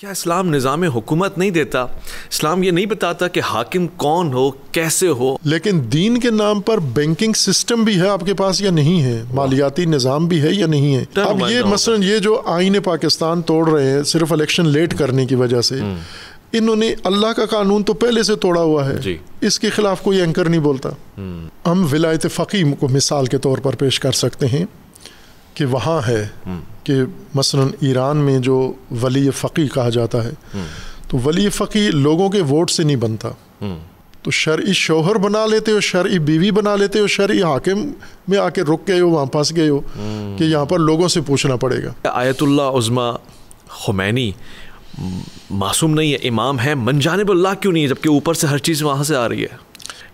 क्या इस्लाम निज़ाम हुकूमत नहीं देता इस्लाम ये नहीं बताता कि हाकिम कौन हो कैसे हो लेकिन दीन के नाम पर बैंकिंग सिस्टम भी है आपके पास या नहीं है मालियाती निज़ाम भी है या नहीं है अब ये मसलन ये जो आइन पाकिस्तान तोड़ रहे हैं सिर्फ इलेक्शन लेट करने की वजह से हम्म। इन्होंने अल्लाह का कानून तो पहले से तोड़ा हुआ है इसके खिलाफ कोई एंकर नहीं बोलता हम्म। हम विलायत फ़कीम को मिसाल के तौर पर पेश कर सकते हैं कि वहाँ है हम्म। कि मसलन ईरान में जो वली फ़कीर कहा जाता है हम्म। तो वली फ़की लोगों के वोट से नहीं बनता हम्म। तो शर्य शोहर बना लेते हो शर् बीवी बना लेते हो शर् हाकिम में आके रुक गए हो वहाँ फंस गए हो कि यहाँ पर लोगों से पूछना पड़ेगा आयतुल्ला उज़मा खुमैनी मासूम नहीं है इमाम है मन जानेबल्ला क्यों नहीं है जबकि ऊपर से हर चीज़ वहाँ से आ रही है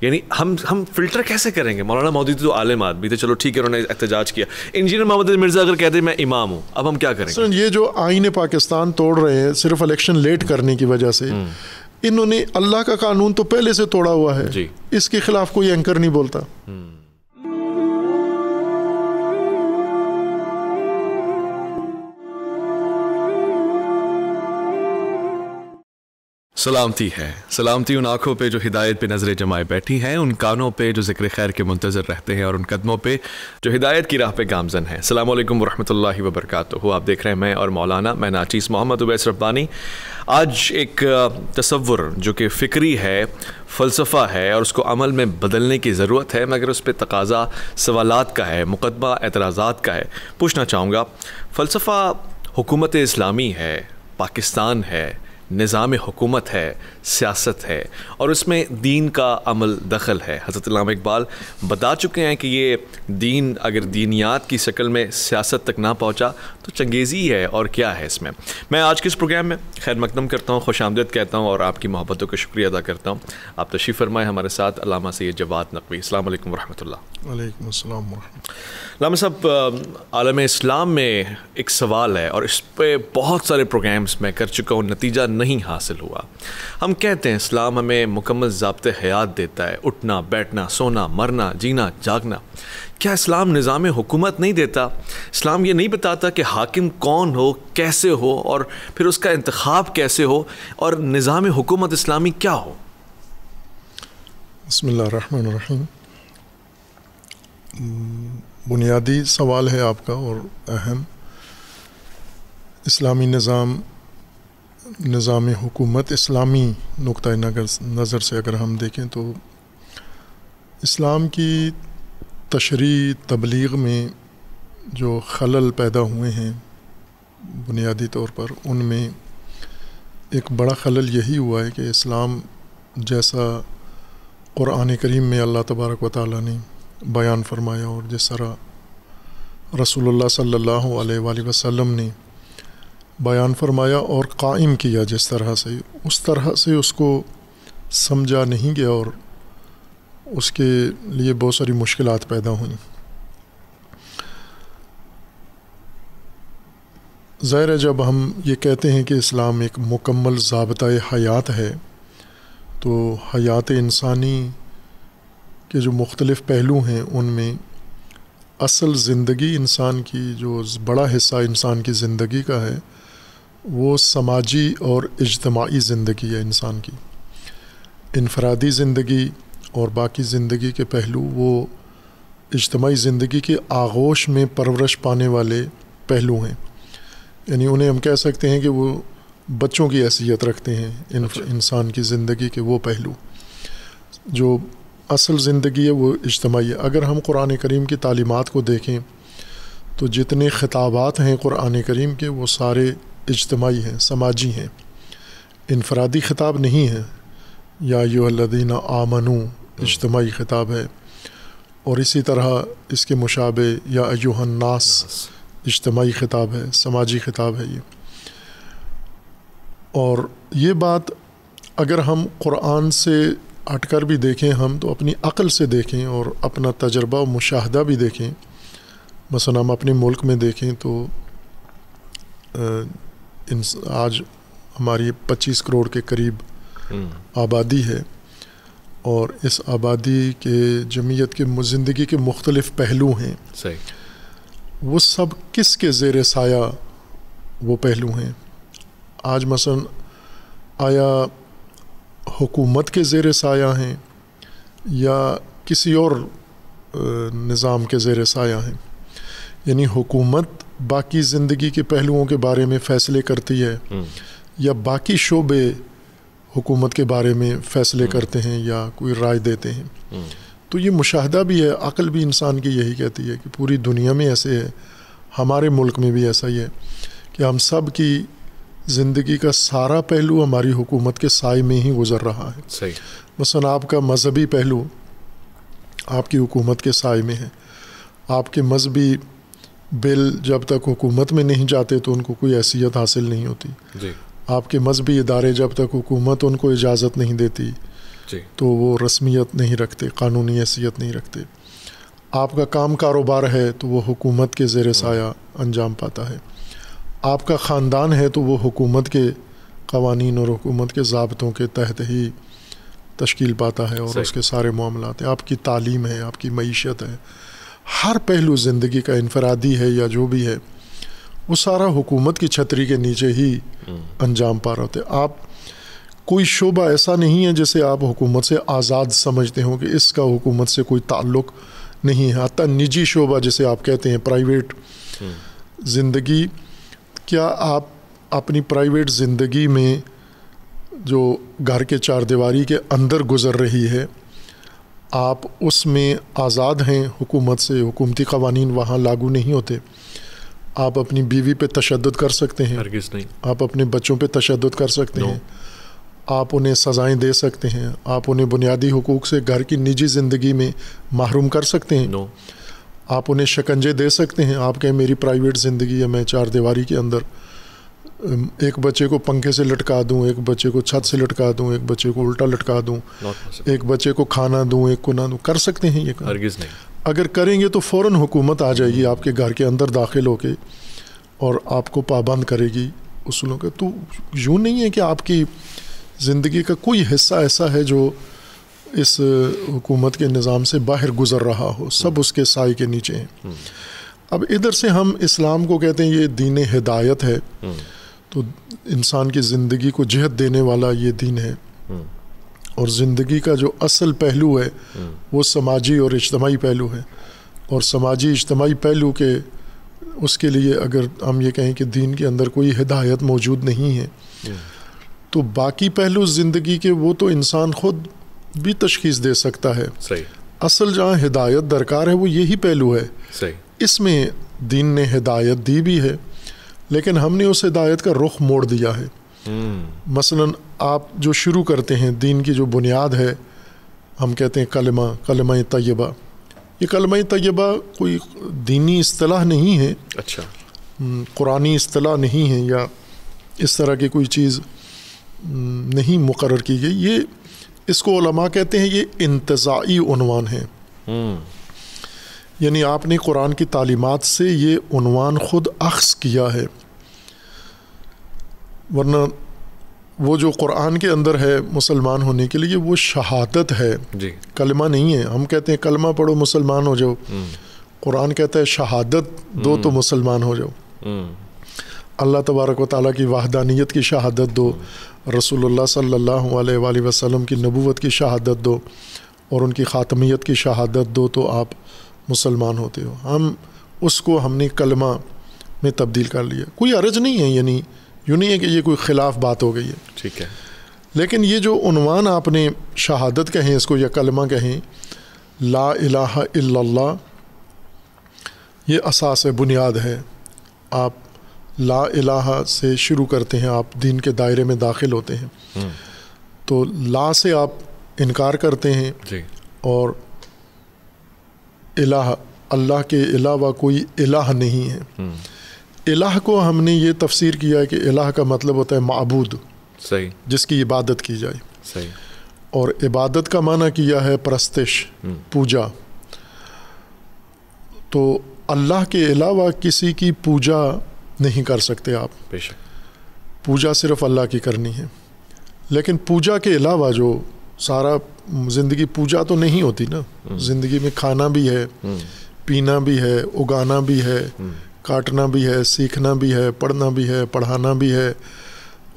यानी हम हम फिल्टर कैसे करेंगे मौलाना मोदी तो आलिम आदमी थे चलो ठीक है उन्होंने एहतजाज किया इंजीनियर मोहम्मद मिर्ज़ा अगर कहते मैं इमाम हूँ अब हम क्या करेंगे सर ये जो आइन पाकिस्तान तोड़ रहे हैं सिर्फ इलेक्शन लेट करने की वजह से हम्म। इन्होंने अल्लाह का कानून तो पहले से तोड़ा हुआ है इसके खिलाफ कोई एंकर नहीं बोलता हम्म। सलामती है सलामती उन आंखों पे जो हिदायत पे नज़रें जमाए बैठी हैं उन कानों पे जो जिक्र खैर के मुंतज़र रहते हैं और उन कदमों पे जो हिदायत की राह पे गामजन है सलामकुम वरहि वबरक हो आप देख रहे हैं मैं और मौलाना मैं नाचीस मोहम्मद उबैस रब्बानी आज एक तस्वुर जो कि फ़िक्री है फ़लसफ़ा है और उसको अमल में बदलने की ज़रूरत है मगर उस पर तकाजा सवाल का है मुकदमा एतराज़ा का है पूछना चाहूँगा फ़लसफ़ा हुकूमत इस्लामी है पाकिस्तान है निज़ाम हुकूमत है सियासत है और उसमें दीन का अमल दखल है हज़रत इकबाल बता चुके हैं कि ये दीन अगर दीनियात की शक्ल में सियासत तक ना पहुँचा तो चंगेज़ी है और क्या है इसमें मैं आज के इस प्रोग्राम में खैर मकदम करता हूँ खुश आमदद कहता हूँ और आपकी मोहब्बतों का शुक्रिया अदा करता हूँ आप तशीफ़ फरमाएँ हमारे साथ अलामा सैद जवाद नकवी अल्लाम वरहमल लामा साहब आलम इस्लाम में एक सवाल है और इस पर बहुत सारे प्रोग्राम्स मैं कर चुका हूँ नतीजा नहीं हासिल हुआ हम कहते हैं इस्लाम हमें मुकम्मल जबत हयात देता है उठना बैठना सोना मरना जीना जागना क्या इस्लाम निज़ाम हुकूमत नहीं देता इस्लाम ये नहीं बताता कि हाकिम कौन हो कैसे हो और फिर उसका इंतखब कैसे हो और निज़ाम हुकूमत इस्लामी क्या हो बसमिल्ल बुनियादी सवाल है आपका और अहम इस्लामी निज़ाम निज़ाम हुकूमत इस्लामी नुक़ नगर नज़र से अगर हम देखें तो इस्लाम की तशरी तबलीग में जो खलल पैदा हुए हैं बुनियादी तौर पर उनमें एक बड़ा खलल यही हुआ है कि इस्लाम जैसा क़ुरान करीम में अल्लाह तबारक व ताली ने बयान फरमाया और जिस तरह रसूलुल्लाह सल्लल्लाहु अलैहि वसल्लम ने बयान फरमाया और कायम किया जिस तरह से उस तरह से उसको समझा नहीं गया और उसके लिए बहुत सारी मुश्किल पैदा हुई ज़ाहिर है जब हम ये कहते हैं कि इस्लाम एक मुकम्मल ज़ाबता हयात है तो हयात इंसानी के जो मुख्तलिफ़ पहलू हैं उनमें असल ज़िंदगी इंसान की जो बड़ा हिस्सा इंसान की ज़िंदगी का है वो समाजी और इजतमाही ज़िंदगी है इंसान की इनफरादी ज़िंदगी और बाकी ज़िंदगी के पहलू वो इजतमाही ज़िंदगी के आगोश में परवरिश पाने वाले पहलू हैं यानी उन्हें हम कह सकते हैं कि वो बच्चों की हैसियत रखते हैं अच्छा। इंसान की ज़िंदगी के वो पहलू जो असल ज़िंदगी है वो इजतमाही है अगर हम कुरान करीम की तालीमत को देखें तो जितने ख़िताबात हैं कुरान करीम के वो सारे इजतमाही हैं समाजी हैं इनफरादी ख़िताब नहीं है या योल्लिन आमनू इजतमाही ख़िताब है और इसी तरह इसके मुशाबे या अयोहन्नास इजतमाही ख़िताब है समाजी ख़िताब है ये और ये बात अगर हम कुरान से अटकर भी देखें हम तो अपनी अक़ल से देखें और अपना तजर्बा और मुशाहदा भी देखें मसला हम अपने मुल्क में देखें तो आज हमारी पच्चीस करोड़ के करीब हम्म। आबादी है और इस आबादी के जमीयत के ज़िंदगी के मुख्तलिफ पहलू हैं वो सब किस के जेर साया वो पहलू हैं आज मसलन आया हुकूमत के ज़ेर साया हैं या किसी और निज़ाम के ज़ेर साया हैं यानी हुकूमत बाकी ज़िंदगी के पहलुओं के बारे में फ़ैसले करती है हम्म। या बाकी शोबे हुकूमत के बारे में फ़ैसले हम्म। करते हैं या कोई राय देते हैं हम्म। तो ये मुशाहदा भी है अकल भी इंसान की यही कहती है कि पूरी दुनिया में ऐसे है हमारे मुल्क में भी ऐसा ही है कि हम सब की ज़िंदगी का सारा पहलू हमारी हुकूमत के साय में ही गुजर रहा है मसा मसलन आपका मजहबी पहलू आपकी हुकूमत के साय में है आपके मजहबी बिल जब तक हुकूमत में नहीं जाते तो उनको कोई हैसियत हासिल नहीं होती जी। आपके मजहबी इदारे जब तक हुकूमत उनको इजाज़त नहीं देती जी। तो वो रस्मियत नहीं रखते कानूनी हैसियत नहीं रखते आपका काम कारोबार है तो वो हुकूमत के ज़ेर साया अंजाम पाता है आपका ख़ानदान है तो वो हुकूमत के कवानीन और हुकूमत के जबतों के तहत ही तश्कील पाता है और उसके सारे मामला हैं आपकी तालीम है आपकी मीशत है हर पहलू ज़िंदगी का इनफरादी है या जो भी है वो सारा हुकूमत की छतरी के नीचे ही हम्म। अंजाम पा रहे होते आप कोई शोबा ऐसा नहीं है जिसे आप हुकूमत से आज़ाद समझते हों कि इसका हुकूमत से कोई ताल्लुक़ नहीं है अतः निजी शोबा जिसे आप कहते हैं प्राइवेट हम्म। ज़िंदगी क्या आप अपनी प्राइवेट ज़िंदगी में जो घर के चार दीवारी के अंदर गुज़र रही है आप उसमें आज़ाद हैं हुकूमत से हुकूमती कवानीन वहाँ लागू नहीं होते आप अपनी बीवी पे तशद कर सकते हैं हरगिज़ नहीं आप अपने बच्चों पे तशद कर सकते हैं आप उन्हें सज़ाएं दे सकते हैं आप उन्हें बुनियादी हकूक़ से घर की निजी ज़िंदगी में महरूम कर सकते हैं आप उन्हें शिकंजे दे सकते हैं आप कहें मेरी प्राइवेट ज़िंदगी है मैं चार दीवारी के अंदर एक बच्चे को पंखे से लटका दूं एक बच्चे को छत से लटका दूं एक बच्चे को उल्टा लटका दूं एक बच्चे को खाना दूं एक को ना दूं कर सकते हैं ये काम अगर करेंगे तो फ़ौर हुकूमत आ जाएगी आपके घर के अंदर दाखिल होके और आपको पाबंद करेगी उसूलों का तो यूँ नहीं है कि आपकी ज़िंदगी का कोई हिस्सा ऐसा है जो इस हुकूमत के निज़ाम से बाहर गुज़र रहा हो सब उसके साय के नीचे हैं हम्म। अब इधर से हम इस्लाम को कहते हैं ये दीन हिदायत है हम्म। तो इंसान की ज़िंदगी को जहत देने वाला ये दीन है हम्म। और ज़िंदगी का जो असल पहलू है वो समाजी और इज्तमाही पहलू है और समाजी इज्तमाही पहलू के उसके लिए अगर हम ये कहें कि दीन के अंदर कोई हिदायत मौजूद नहीं है तो बाकी पहलू ज़िंदगी के वो तो इंसान ख़ुद भी तशखीस दे सकता है सही असल जहाँ हिदायत दरकार है वो यही पहलू है सही इसमें दीन ने हिदायत दी भी है लेकिन हमने उस हिदायत का रुख मोड़ दिया है हम्म। मसलन आप जो शुरू करते हैं दीन की जो बुनियाद है हम कहते हैं कलमा कलमा तयबा ये कलमा तयबा कोई दीनी असलाह नहीं है अच्छा हम्म, कुरानी असलाह नहीं है या इस तरह की कोई चीज़ हम्म, नहीं मुकर की गई ये इसको ओलमा कहते हैं ये इंतज़ाई उनवान है हम्म। यानी आपने कुरान की तालीमात से ये उनवान ख़ुद अख्स किया है वरना वो जो कुरान के अंदर है मुसलमान होने के लिए वो शहादत है कलमा नहीं है हम कहते हैं कलमा पढ़ो मुसलमान हो जाओ हम्म। कुरान कहता है शहादत दो तो हम्म। मुसलमान हो जाओ अल्लाह तबारक वाली की वाहदानियत की शहादत दो रसूलुल्लाह सल्लल्लाहु अलैहि वसल्लम की नबूवत की शहादत दो और उनकी ख़ातमियत की शहादत दो तो आप मुसलमान होते हो हम उसको हमने कलमा में तब्दील कर लिया कोई अर्ज नहीं है यानी यूँ नहीं है कि ये कोई ख़िलाफ़ बात हो गई है ठीक है लेकिन ये जो उनवान आपने शहादत कहें इसको या कलमा कहें ला इलाहा इल्लल्लाह ये असास बुनियाद है आप ला अला से शुरू करते हैं आप दीन के दायरे में दाखिल होते हैं हम्म। तो ला से आप इनकार करते हैं और इलाह अल्लाह के अलावा कोई अलाह नहीं है हम्म। इलाह को हमने ये तफसीर किया है कि अलाह का मतलब होता है मबूद सही जिसकी इबादत की जाए सही और इबादत का माना किया है परस्तिश हम्म। पूजा तो अल्लाह के अलावा किसी की पूजा नहीं कर सकते आप बेशक पूजा सिर्फ अल्लाह की करनी है लेकिन पूजा के अलावा जो सारा ज़िंदगी पूजा तो नहीं होती ना हम्म। ज़िंदगी में खाना भी है हम्म। पीना भी है उगाना भी है हम्म। काटना भी है सीखना भी है पढ़ना भी है पढ़ाना भी है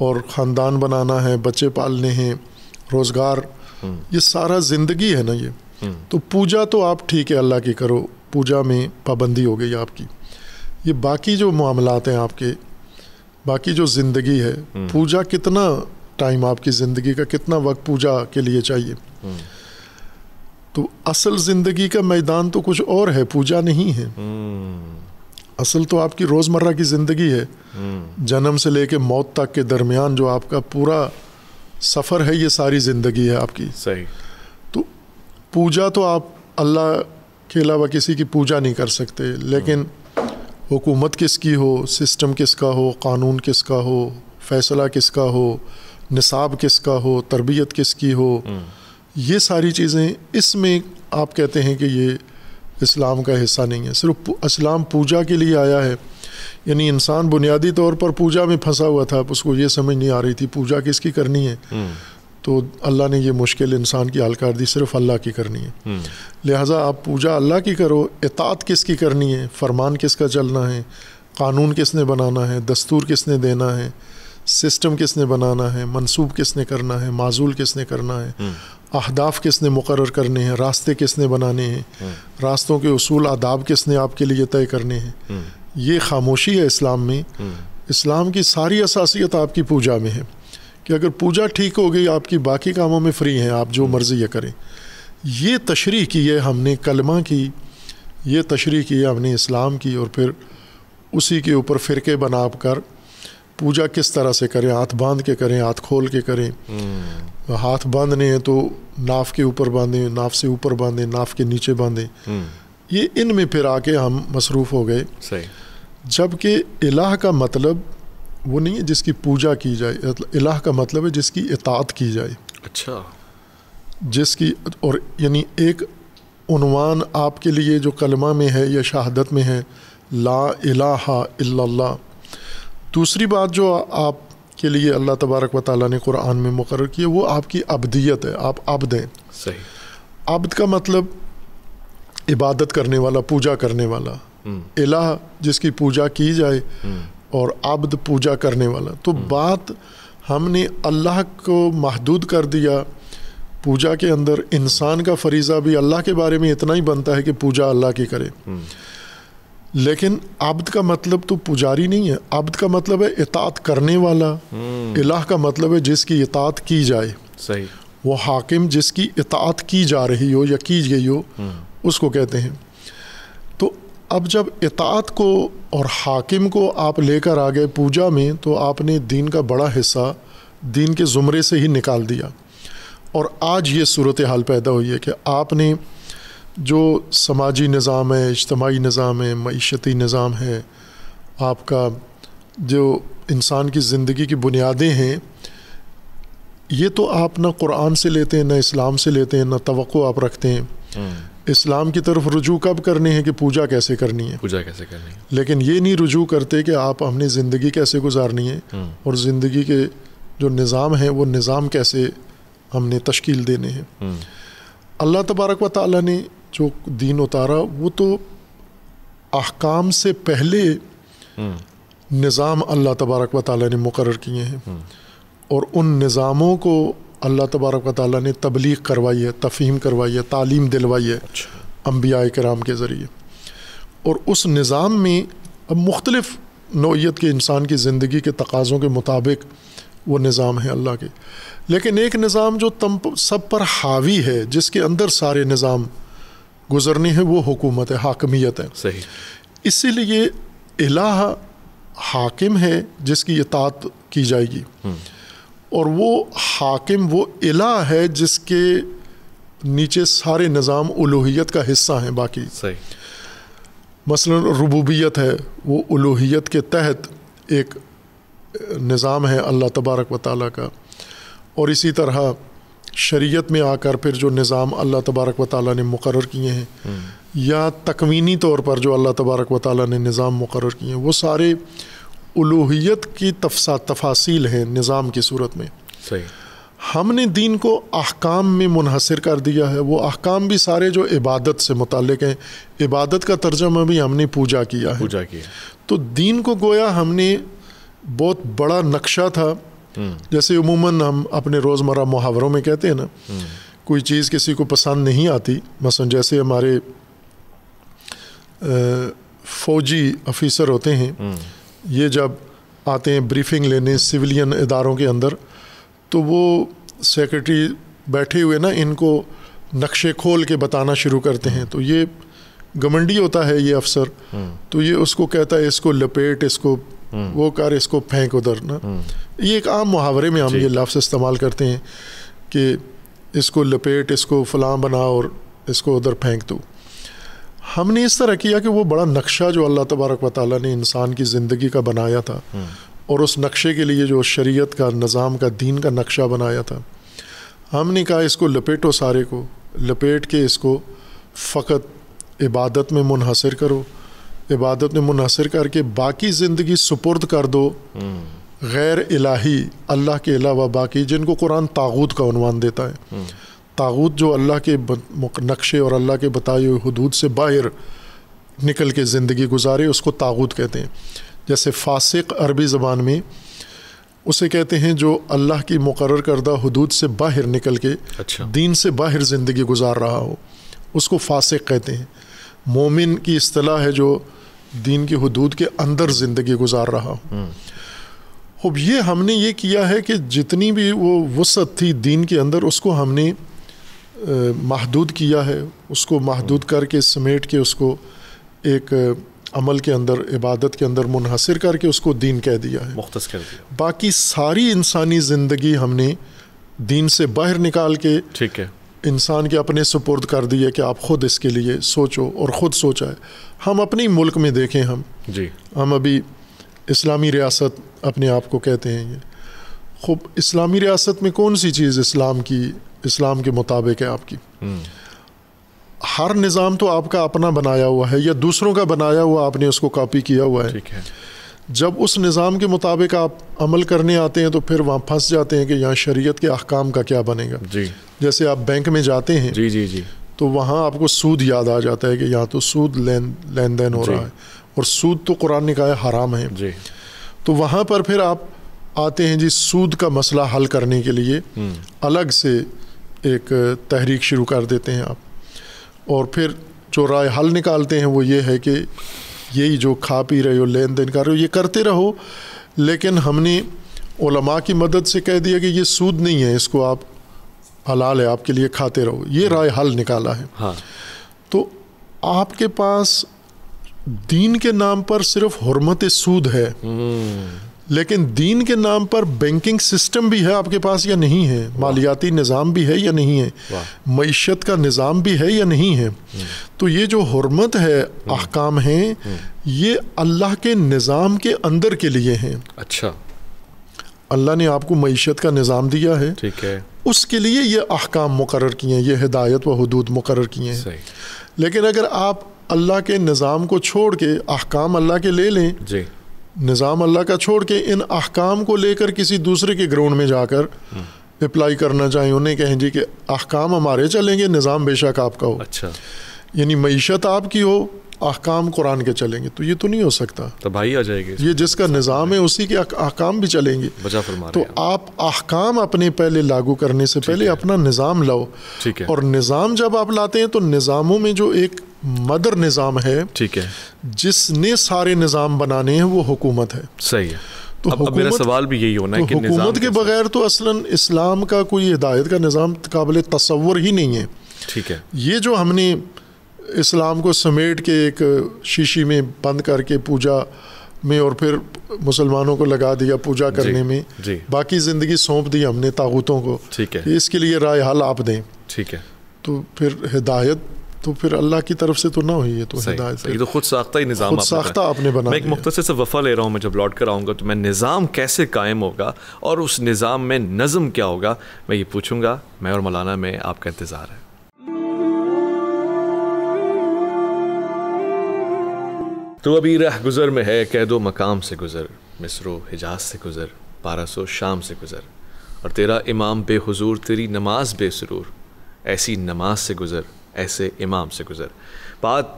और ख़ानदान बनाना है बच्चे पालने हैं रोज़गार ये सारा ज़िंदगी है ना ये तो पूजा तो आप ठीक है अल्लाह की करो पूजा में पाबंदी हो गई आपकी ये बाकी जो मामलात हैं आपके बाकी जो ज़िंदगी है हम्म। पूजा कितना टाइम आपकी ज़िंदगी का कितना वक्त पूजा के लिए चाहिए हम्म। तो असल ज़िंदगी का मैदान तो कुछ और है पूजा नहीं है हम्म। असल तो आपकी रोज़मर्रा की ज़िंदगी है जन्म से लेके मौत तक के दरमियान जो आपका पूरा सफ़र है ये सारी ज़िंदगी है आपकी सही तो पूजा तो आप अल्लाह के अलावा किसी की पूजा नहीं कर सकते लेकिन हुकूमत किसकी हो सिस्टम किसका हो कानून किसका हो फ़ैसला किसका हो निसाब किसका हो तरबियत किसकी हो ये सारी चीज़ें इसमें आप कहते हैं कि ये इस्लाम का हिस्सा नहीं है सिर्फ इस्लाम पूजा के लिए आया है यानी इंसान बुनियादी तौर पर पूजा में फंसा हुआ था उसको ये समझ नहीं आ रही थी पूजा किसकी करनी है तो अल्लाह ने ये मुश्किल इंसान की हल कर दी सिर्फ अल्लाह की करनी है हम्म। लिहाजा आप पूजा अल्लाह की करो इतात की करनी है फरमान किसका चलना है कानून किसने बनाना है दस्तूर किसने देना है सिस्टम किसने बनाना है मंसूब किसने करना है माजूल किसने करना है हम्म। अहदाफ किसने मुकर करने हैं रास्ते किसने बनाने हैं हम्म। रास्तों के असूल आदाब किसने आपके लिए तय करने हैं ये खामोशी है इस्लाम में इस्लाम की सारी असासीत आपकी पूजा में है कि अगर पूजा ठीक हो गई आपकी बाकी कामों में फ्री हैं आप जो मर्ज़ी ये करें ये तशरी की है हमने कलमा की ये तशरी की है हमने इस्लाम की और फिर उसी के ऊपर फ़िरके बना कर पूजा किस तरह से करें हाथ बांध के करें हाथ खोल के करें हम्म। हाथ बांधने हैं तो नाफ के ऊपर बांधें नाफ से ऊपर बांधें नाफ के नीचे बांधें हम्म। ये इन में फिर आके हम मसरूफ़ हो गए जबकि इलाह का मतलब वो नहीं है जिसकी पूजा की जाए इलाह का मतलब है जिसकी इतात की जाए अच्छा जिसकी और यानी एक उनवान आपके लिए जो कलमा में है या शहादत में है ला इलाहा इल्लल्लाह दूसरी बात जो आप के लिए अल्लाह तबारक व ताली ने कुरान में मुकर किया है वो आपकी अबदियत है आप अब्द हैं सही अब्द का मतलब इबादत करने वाला पूजा करने वाला हम्म। इलाह जिसकी पूजा की जाए हम्म। और आबद पूजा करने वाला तो हम्म। बात हमने अल्लाह को महदूद कर दिया पूजा के अंदर इंसान का फरीज़ा भी अल्लाह के बारे में इतना ही बनता है कि पूजा अल्लाह की करे हम्म। लेकिन आबद का मतलब तो पुजारी नहीं है आबद का मतलब है इतात करने वाला हम्म। इलाह का मतलब है जिसकी इतात की जाए सही वो हाकिम जिसकी इतात की जा रही हो या की गई हो उसको कहते हैं अब जब इतात को और हाकिम को आप लेकर आ गए पूजा में तो आपने दीन का बड़ा हिस्सा दीन के ज़ुमरे से ही निकाल दिया और आज ये सूरत हाल पैदा हुई है कि आपने जो समाजी निज़ाम है इज्तमाही निज़ाम है मीशती निज़ाम है आपका जो इंसान की ज़िंदगी की बुनियादें हैं ये तो आप ना कुरान से लेते हैं ना इस्लाम से लेते हैं ना तो आप रखते हैं हम्म। इस्लाम की तरफ रुजू कब करनी है कि पूजा कैसे करनी है पूजा कैसे करनी है लेकिन ये नहीं रुजू करते कि आप हमने ज़िंदगी कैसे गुजारनी है हम्म। और ज़िंदगी के जो निज़ाम है वो निज़ाम कैसे हमने तश्कील देने हैं हम्म। अल्लाह तबारक व ताली ने जो दीन उतारा वो तो अहकाम से पहले हम्म। निज़ाम अल्लाह तबारक व ताली ने मुकर किए हैं और उन निज़ामों को अल्लाह तबारक ताली ने तबलीग करवाई है तफ़ीम करवाई है तालीम दिलवाई है अम्बिया कराम के ज़रिए और उस निज़ाम में अब मुख्तलफ़ नोयत के इंसान की ज़िंदगी के तकाज़ों के मुताबिक वो निज़ाम है अल्लाह के लेकिन एक निज़ाम जो तम सब पर हावी है जिसके अंदर सारे निज़ाम गुज़रने हैं वो हुकूमत है हाकमियत है सही इसीलिए इलाह हाकिम है जिसकी इतात की जाएगी और वो हाकिम वो इला है जिसके नीचे सारे निज़ाम उलूहियत का हिस्सा हैं बाकी सही मसलन रबूबियत है वो उलूहियत के तहत एक निज़ाम है अल्लाह तबारक व ताली का और इसी तरह शरीयत में आकर फिर जो निज़ाम अल्लाह तबारक व ताली ने मुकर किए हैं हम्म। या तकवीनी तौर पर जो अल्लाह तबारक व ताली ने निज़ाम मुकर किए हैं वो सारे उलूहियत की तफसा तफासिल हैं निज़ाम की सूरत में सही हमने दीन को अहकाम में मुनहसर कर दिया है वो अहकाम भी सारे जो इबादत से मुतक हैं इबादत का तर्जमा भी हमने पूजा किया है पूजा किया तो दीन को गोया हमने बहुत बड़ा नक्शा था हम्म। जैसे उमूमन हम अपने रोज़मर्रा मुहावरों में कहते हैं ना हम्म। कोई चीज़ किसी को पसंद नहीं आती मसलन जैसे हमारे फ़ौजी अफिसर होते हैं हम्म। ये जब आते हैं ब्रीफिंग लेने सिविलियन इदारों के अंदर तो वो सेक्रेटरी बैठे हुए ना इनको नक्शे खोल के बताना शुरू करते हैं तो ये घमंडी होता है ये अफसर हम्म। तो ये उसको कहता है इसको लपेट इसको हम्म। वो कर इसको फेंक उधर ना हम्म। ये एक आम मुहावरे में हम ये लफ्ज़ इस्तेमाल करते हैं कि इसको लपेट इसको फलां बना और इसको उधर फेंक दो हमने इस तरह किया कि वो बड़ा नक्शा जो अल्लाह तबारक व ताली ने इंसान की ज़िंदगी का बनाया था हम्म। और उस नक्शे के लिए जो शरीयत का निज़ाम का दीन का नक्शा बनाया था हमने कहा इसको लपेटो सारे को लपेट के इसको फ़कत इबादत में मुनहसर करो इबादत में मुनहसर करके बाकी ज़िंदगी सुपुर्द कर दो हम्म। गैर इलाही अल्लाह के अलावा बाकी जिनको कुरान तागूत का उनवान देता है हम्म। ताऊत जो अल्लाह के नक्शे और अल्लाह के बताए हुए हदूद से बाहर निकल के ज़िंदगी गुजारे उसको ताऊत कहते हैं जैसे फासिक अरबी ज़बान में उसे कहते हैं जो अल्लाह की मुकर करदा हदूद से बाहर निकल के अच्छा। दीन से बाहर ज़िंदगी गुजार रहा हो उसको फासिक कहते हैं मोमिन की असलाह है जो दीन की हदूद के अंदर ज़िंदगी गुजार रहा हो हम्म। अब ये हमने ये किया है कि जितनी भी वो वसत थी दीन के अंदर उसको हमने महदूद किया है उसको महदूद करके समेट के उसको एक अमल के अंदर इबादत के अंदर मुनहसर करके उसको दीन कह दिया है मुख्त कर दिया बाकी सारी इंसानी ज़िंदगी हमने दीन से बाहर निकाल के ठीक है इंसान के अपने सुपुर्द कर दिए कि आप ख़ुद इसके लिए सोचो और ख़ुद सोचा है हम अपने मुल्क में देखें हम जी हम अभी इस्लामी रियासत अपने आप को कहते हैं ये खूब इस्लामी रियासत में कौन सी चीज़ इस्लाम की इस्लाम के मुताबिक है आपकी हम्म। हर निज़ाम तो आपका अपना बनाया हुआ है या दूसरों का बनाया हुआ आपने उसको कॉपी किया हुआ है ठीक है जब उस निज़ाम के मुताबिक आप अमल करने आते हैं तो फिर वहाँ फंस जाते हैं कि यहाँ शरीयत के अहकाम का क्या बनेगा जी जैसे आप बैंक में जाते हैं जी जी जी तो वहाँ आपको सूद याद आ जाता है कि यहाँ तो सूद लेन लेन देन हो रहा है और सूद तो कुरान ने कहा हराम है जी तो वहाँ पर फिर आप आते हैं जी सूद का मसला हल करने के लिए हम्म। अलग से एक तहरीक शुरू कर देते हैं आप और फिर जो राय हल निकालते हैं वो ये है कि यही जो खा पी रहे हो लेन देन कर रहे हो ये करते रहो लेकिन हमने ओलमा की मदद से कह दिया कि ये सूद नहीं है इसको आप हलाल है आपके लिए खाते रहो ये हम्म। राय हल निकाला है हाँ। तो आपके पास दीन के नाम पर सिर्फ हरमत सूद है हम्म। लेकिन दीन के नाम पर बैंकिंग सिस्टम भी है आपके पास या नहीं है मालियाती निज़ाम भी है या नहीं है मीशत का निज़ाम भी है या नहीं है हम्म। तो ये जो हरमत है हम्म। अहकाम है हम्म। ये अल्लाह के निज़ाम के अंदर के लिए हैं अच्छा अल्लाह ने आपको मीशत का निज़ाम दिया है ठीक है उसके लिए ये अहकाम मुकर किए हैं ये हिदायत व हदूद मुकर किए हैं लेकिन अगर आप अल्लाह के निज़ाम को छोड़ के अहकाम अल्लाह के ले लें निज़ाम अल्लाह का छोड़ के इन अहकाम को लेकर किसी दूसरे के ग्राउंड में जाकर अप्लाई करना चाहें उन्हें कहें जी कि अहकाम हमारे चलेंगे निज़ाम बेशक आपका हो अच्छा यानी मीशत आपकी हो अहकाम कुरान के चलेंगे तो ये तो नहीं हो सकता तबाही आ जाएगी ये जिसका निज़ाम है उसी के अहकाम भी चलेंगे तो आप अहकाम अपने पहले लागू करने से पहले अपना निज़ाम लाओ ठीक है और निज़ाम जब आप लाते हैं तो निज़ामों में जो एक मदर निज़ाम है ठीक है जिसने सारे निज़ाम बनाने हैं वो हुकूमत है सही है तो अब, मेरा सवाल भी यही होना तो है कि हुकूमत के बगैर तो असलन इस्लाम का कोई हिदायत का निज़ाम काबिल तस्वुर ही नहीं है ठीक है ये जो हमने इस्लाम को समेट के एक शीशी में बंद करके पूजा में और फिर मुसलमानों को लगा दिया पूजा करने में जी। बाकी ज़िंदगी सौंप दी हमने ताबूतों को ठीक है तो इसके लिए राय हाल आप दें ठीक है तो फिर हिदायत तो फिर अल्लाह की तरफ से तो ना हुई है तो हिदायत ये तो खुद साख्ता ही निज़ाम साख्ता आपने बना मैं एक मुख्तर से वफ़ा ले रहा हूँ मैं जब लौट कर आऊँगा तो मैं निज़ाम कैसे कायम होगा और उस निज़ाम में नज़म क्या होगा मैं ये पूछूँगा मैं और मौलाना में आपका इंतज़ार है तो अभी रह गुजर में है कह दो मकाम से गुजर मिसरो हिजाज से गुजर बारह सो शाम से गुजर और तेरा इमाम बेहज़ूर तेरी नमाज बेसरूर ऐसी नमाज से गुज़र ऐसे इमाम से गुज़र बात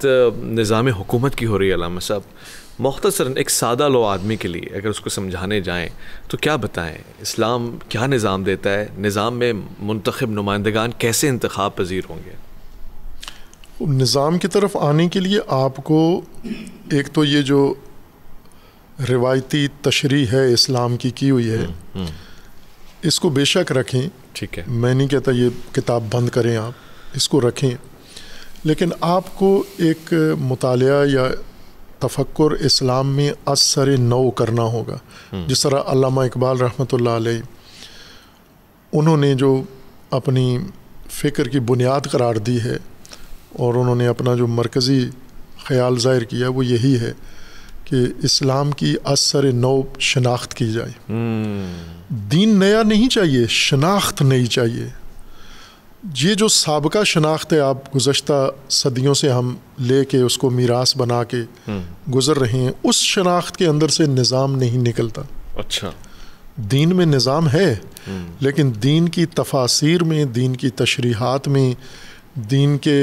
निज़ाम हुकूमत की हो रही है अलामा साहब मख्तसरा एक सादा लो आदमी के लिए अगर उसको समझाने जाएँ तो क्या बताएँ इस्लाम क्या निज़ाम देता है निज़ाम में मंतखब नुमाइंदान कैसे इंतखब पजीर होंगे निज़ाम की तरफ आने के लिए आपको एक तो ये जो रिवायती तशरी है इस्लाम की की हुई है हम्म, हम्म। इसको बेशक रखें ठीक है मैं नहीं कहता ये किताब बंद करें आप इसको रखें लेकिन आपको एक मताल या तफक्र इस्लाम में असर नौ करना होगा हम्म। जिस तरह अलामा इकबाल रहमत उन्होंने जो अपनी फ़िक्र की बुनियाद करार दी है और उन्होंने अपना जो मरकज़ी ख्याल ज़ाहिर किया वो यही है कि इस्लाम की असर नौ शनाख्त की जाए हम्म। दीन नया नहीं चाहिए शनाख्त नई चाहिए ये जो सबका शनाख्त है आप गुज्त सदियों से हम ले के उसको मीरास बना के हम्म। गुज़र रहे हैं उस शनाख्त के अंदर से निज़ाम नहीं निकलता अच्छा दीन में निज़ाम है हम्म। लेकिन दीन की तफासिर में दीन की तशरीहत में दीन के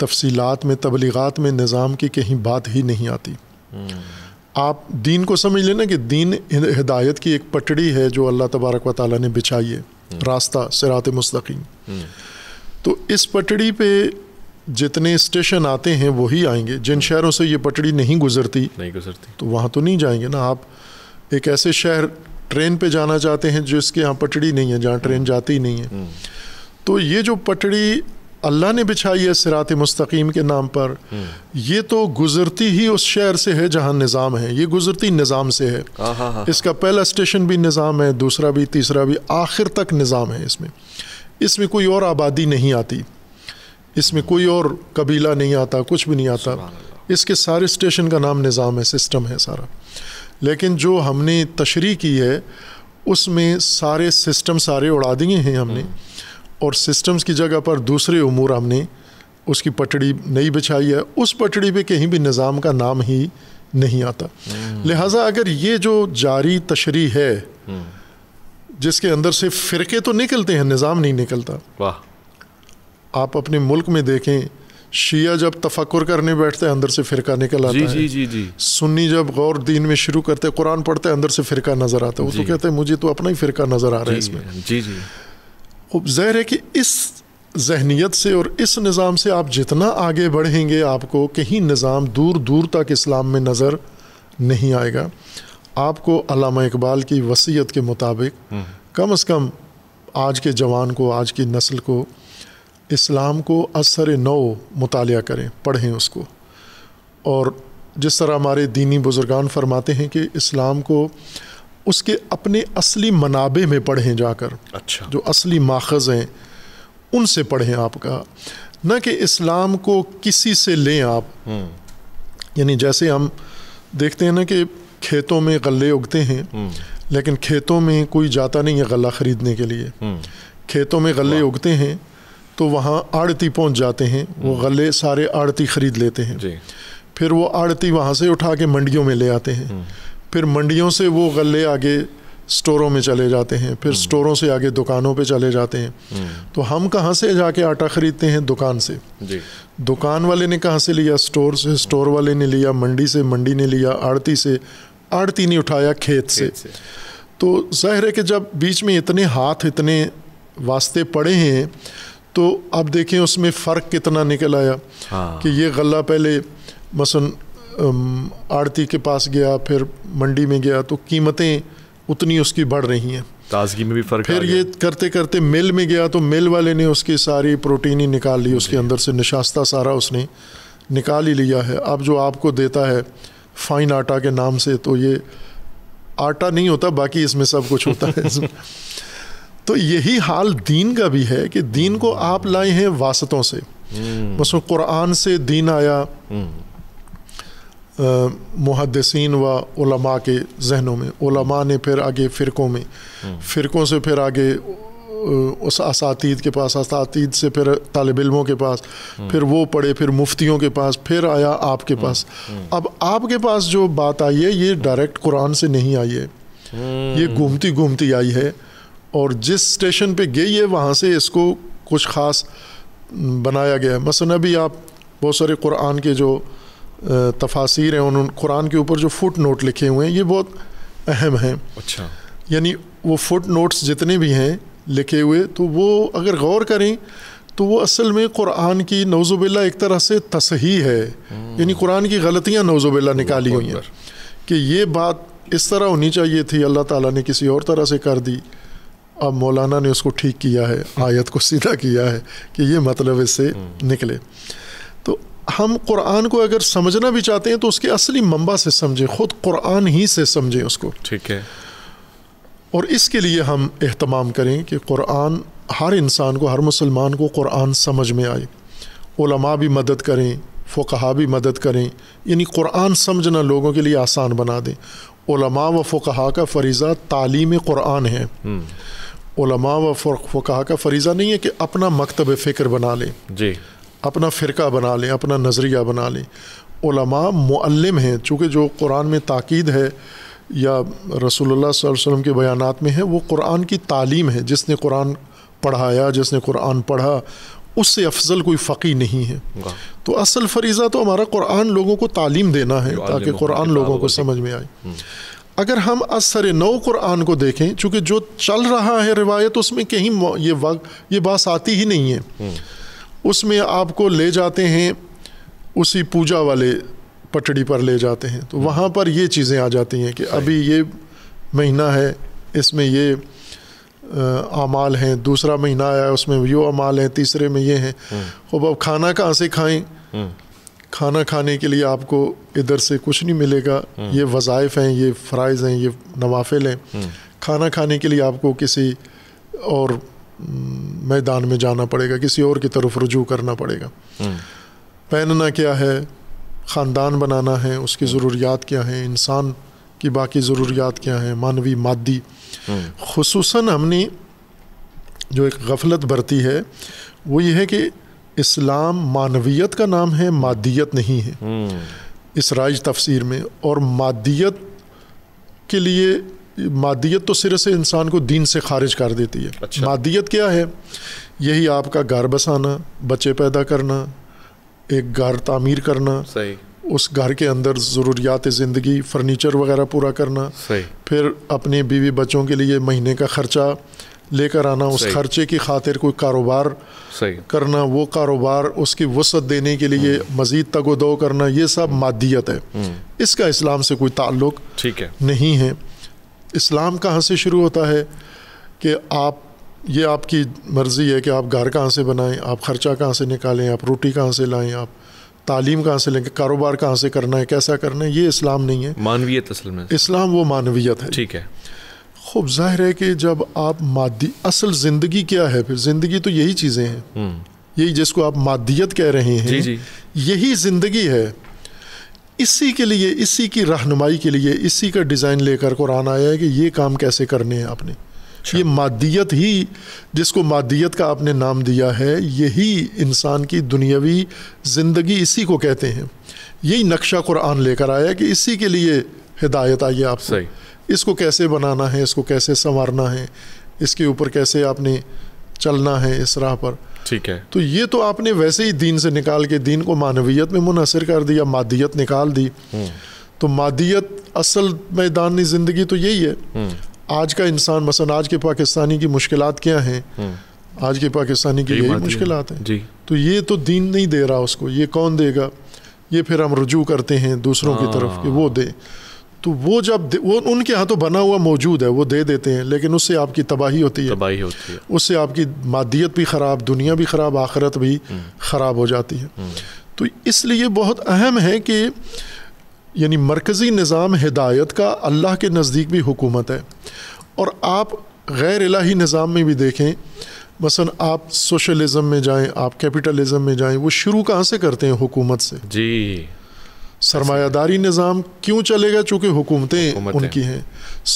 तफसीलात में तबलीगत में निज़ाम की कहीं बात ही नहीं आती आप दीन को समझ लेना कि दीन हिदायत की एक पटड़ी है जो अल्लाह तबारक व ताली ने बिछाई है रास्ता सरात मुस्तकीम तो इस पटड़ी पे जितने स्टेशन आते हैं वही आएंगे जिन शहरों से ये पटड़ी नहीं गुजरती नहीं गुजरती तो वहाँ तो नहीं जाएंगे ना आप एक ऐसे शहर ट्रेन पे जाना चाहते हैं जिसके यहाँ पटड़ी नहीं है जहाँ ट्रेन जाती ही नहीं है हम्म। तो ये जो पटड़ी अल्लाह ने बिछाई है सिरात मुस्तकीम के नाम पर हम्म। यह तो गुज़रती ही उस शहर से है जहाँ निज़ाम है यह गुज़रती निज़ाम से है हाँ, हाँ, हाँ। इसका पहला स्टेशन भी निज़ाम है दूसरा भी तीसरा भी आखिर तक निज़ाम है इसमें इसमें कोई और आबादी नहीं आती इसमें कोई और कबीला नहीं आता कुछ भी नहीं आता इसके सारे स्टेशन का नाम निज़ाम है सिस्टम है सारा लेकिन जो हमने तशरी की है उसमें सारे सिस्टम सारे उड़ा दिए हैं हमने हम्म। और सिस्टम्स की जगह पर दूसरे अमूर हमने उसकी पटड़ी नहीं बिछाई है उस पटड़ी पे कहीं भी निज़ाम का नाम ही नहीं आता हम्म। लिहाजा अगर ये जो जारी तशरी है हम्म। जिसके अंदर से फ़िरके तो निकलते हैं निज़ाम नहीं निकलता वाह आप अपने मुल्क में देखें शिया जब तफक्र करने बैठते हैं अंदर से फ़िरका निकल आता जी, है जी जी जी सुन्नी जब गौर दीन में शुरू करते हैं कुरान पढ़ते हैं अंदर से फ़िरका नज़र आता है वो तो कहते हैं मुझे तो अपना ही फ़िरका नज़र आ रहा है इसमें जी जी ज़हर है कि इस जहनीत से और इस निज़ाम से आप जितना आगे बढ़ेंगे आपको कहीं निज़ाम दूर दूर तक इस्लाम में नज़र नहीं आएगा आपको अलामा इकबाल की वसीयत के मुताबिक हम्म। कम अज़ कम आज के जवान को आज की नस्ल को इस्लाम को असर नौ मुताल करें पढ़ें उसको और जिस तरह हमारे दीनी बुज़ुर्गान फरमाते हैं कि इस्लाम को उसके अपने असली मनाबे में पढ़ें जाकर अच्छा जो असली माखज़ हैं उनसे पढ़ें आपका न कि इस्लाम को किसी से लें आप हम्म। यानी जैसे हम देखते हैं ना कि खेतों में गले उगते हैं हम्म। लेकिन खेतों में कोई जाता नहीं है गला ख़रीदने के लिए हम्म। खेतों में गले उगते हैं तो वहाँ आड़ती पहुँच जाते हैं वो गले सारे आड़ती ख़रीद लेते हैं फिर वो आड़ती वहाँ से उठा के मंडियों में ले आते हैं फिर मंडियों से वो गले आगे स्टोरों में चले जाते हैं फिर हम्म। स्टोरों से आगे दुकानों पे चले जाते हैं हम्म। तो हम कहाँ से जाके आटा ख़रीदते हैं दुकान से जी। दुकान वाले ने कहाँ से लिया स्टोर से स्टोर वाले ने लिया मंडी से मंडी ने लिया आड़ती से आड़ती ने उठाया खेत से, तो ज़ाहिर है कि जब बीच में इतने हाथ इतने वास्ते पड़े हैं तो अब देखें उसमें फ़र्क कितना निकल आया हाँ। कि ये गला पहले मसन आड़ती के पास गया फिर मंडी में गया तो कीमतें उतनी उसकी बढ़ रही हैं ताजगी में भी फर्क फिर ये करते करते मिल में गया तो मिल वाले ने उसकी सारी प्रोटीन ही निकाल ली उसके अंदर से निशास्ता सारा उसने निकाल ही लिया है अब जो आपको देता है फाइन आटा के नाम से तो ये आटा नहीं होता बाकी इसमें सब कुछ होता है तो यही हाल दीन का भी है कि दीन को आप लाए हैं वासतों से हम्म। बस कुरान से दीन आया हम्म। मुहदसिन व ओलमा के जहनों में ओलमा ने फिर आगे फ़िरकों में हम्म। फ़िरकों से फिर आगे उस असातीद के पास असातीद से फिर तालब इलमों के पास हम्म। फिर वो पढ़े फिर मुफ्तियों के पास फिर आया आपके हम्म। पास अब आपके पास जो बात आई है ये डायरेक्ट कुरान से नहीं आई है ये घूमती घूमती आई है और जिस स्टेशन पर गई है वहाँ से इसको कुछ ख़ास बनाया गया है मसन अभी आप बहुत सारे कुरान के जो तफासिर हैं उन्होंने कुरान के ऊपर जो फुट नोट लिखे हुए हैं ये बहुत अहम हैं अच्छा यानी वो फुट नोट्स जितने भी हैं लिखे हुए तो वो अगर गौर करें तो वो असल में कुरान की नवजुबिल्ला एक तरह से तसही है हम्म। यानी कुरान की गलतियाँ नवजुबिल्ला निकाली हुई हैं कि ये बात इस तरह होनी चाहिए थी अल्लाह ताला ने किसी और तरह से कर दी अब मौलाना ने उसको ठीक किया है हम्म। आयत को सीधा किया है कि ये मतलब इससे हम्म। निकले हम कुरान को अगर समझना भी चाहते हैं तो उसके असली मम्बा से समझें खुद कुरान ही से समझें उसको ठीक है और इसके लिए हम अहतमाम करें कि कुरान हर इंसान को हर मुसलमान को कुरान समझ में आए ओलमा भी मदद करें फ़ुकहा भी मदद करें यानी कुरान समझना लोगों के लिए आसान बना दें ओलमा व फ़ुकहा का फरीज़ा तालीम कुरान है ओलमा हम्म। व फ़ुकहा का फरीज़ा नहीं है कि अपना मकतब फ़िक्र बना लें जी अपना फ़िरका बना लें अपना नज़रिया बना लें मुअल्लम हैं चूँकि जो कुरान में ताक़ीद है या रसोल्ला वसम के बयान में है वो कुरान की तालीम है जिसने कुरान पढ़ाया जिसने कुरान पढ़ा उससे अफजल कोई फ़की नहीं है तो असल फरीज़ा तो हमारा कुरान लोगों को तालीम देना है ताकि कुरान लोगों को समझ में आए हम्म। अगर हम असर नौ कुरान को देखें चूँकि जो चल रहा है रिवायत उसमें कहीं ये वक्त ये बात आती ही नहीं है हम्म। उसमें आपको ले जाते हैं उसी पूजा वाले पटड़ी पर ले जाते हैं तो वहाँ पर ये चीज़ें आ जाती हैं कि अभी ये महीना है इसमें ये अमाल हैं दूसरा महीना आया उसमें यो अमाल हैं तीसरे में ये हैं हम्म। अब अब खाना कहाँ से खाएं हम्म। खाना खाने के लिए आपको इधर से कुछ नहीं मिलेगा हम्म। ये वज़ाइफ़ हैं ये फ़राइज़ हैं ये नवाफिल हैं खाना खाने के लिए आपको किसी और मैदान में जाना पड़ेगा किसी और की तरफ रुजू करना पड़ेगा हम्म। पहनना क्या है ख़ानदान बनाना है उसकी हम्म। ज़रूरियात क्या हैं इंसान की बाकी ज़रूरियात क्या हैं मानवी मादी हम्म। खसूस हमने जो एक गफलत बरती है वो ये है कि इस्लाम मानवीयत का नाम है मादियत नहीं है इस राज तफसीर में और मादियत के लिए मादियत तो सिरे से इंसान को दीन से खारिज कर देती है अच्छा। मादियत क्या है यही आपका घर बसाना बच्चे पैदा करना एक घर तामीर करना सही उस घर के अंदर ज़रूरियात ज़िंदगी फर्नीचर वगैरह पूरा करना सही फिर अपने बीवी बच्चों के लिए महीने का ख़र्चा लेकर आना उस खर्चे की खातिर कोई कारोबार करना वो कारोबार उसकी वसत देने के लिए हम्म। मज़ीद तगो दो करना ये सब मादियत है हम्म। इसका इस्लाम से कोई ताल्लुक़ नहीं है इस्लाम कहाँ से शुरू होता है कि आप ये आपकी मर्ज़ी है कि आप घर कहाँ से बनाएं आप ख़र्चा कहाँ से निकालें आप रोटी कहाँ से लाएं आप तालीम कहाँ से लें कारोबार कहाँ से करना है कैसा करना है ये इस्लाम नहीं है मानवीयत असल में इस्लाम वो मानवीयत है ठीक है खूब जाहिर है कि जब आप मादी असल ज़िंदगी क्या है फिर ज़िंदगी तो यही चीज़ें हैं हम्म। यही जिसको आप मादियत कह रहे हैं यही ज़िंदगी है इसी के लिए इसी की रहनुमाई के लिए इसी का डिज़ाइन लेकर कुरान आया है कि ये काम कैसे करने हैं आपने अच्छा। ये मादियत ही जिसको मादियत का आपने नाम दिया है यही इंसान की दुनियावी ज़िंदगी इसी को कहते हैं यही नक्शा कुरान लेकर आया है कि इसी के लिए हिदायत आई है आपसे इसको कैसे बनाना है इसको कैसे संवारना है इसके ऊपर कैसे आपने चलना है इस राह पर ठीक है तो ये तो आपने वैसे ही दीन से निकाल के दीन को मानवीयत में मुनहसर कर दिया मादियत निकाल दी हम्म। तो मादियत असल मैदानी ज़िंदगी तो यही है हम्म। आज का इंसान मसलन आज के पाकिस्तानी की मुश्किल क्या हैं हम्म। आज के पाकिस्तानी की यही मुश्किल हैं तो ये तो दीन नहीं दे रहा उसको ये कौन देगा ये फिर हम रुजू करते हैं दूसरों की हाँ। तरफ कि वो दे तो वो जब वो उनके हाथों तो बना हुआ मौजूद है वो दे देते हैं लेकिन उससे आपकी तबाही होती है तबाही होती है उससे आपकी मादियत भी ख़राब दुनिया भी ख़राब आखरत भी हम्म। ख़राब हो जाती है हम्म। तो इसलिए बहुत अहम है कि यानी मरकज़ी निज़ाम हिदायत का अल्लाह के नज़दीक भी हुकूमत है और आप गैर इलाही निज़ाम में भी देखें मसन आप सोशलिज़म में जाएँ आप कैपिटलिज़म में जाएँ वो शुरू कहाँ से करते हैं हुकूमत से जी सरमायादारी निज़ाम क्यों चलेगा चूँकि हुकूमतें उनकी हैं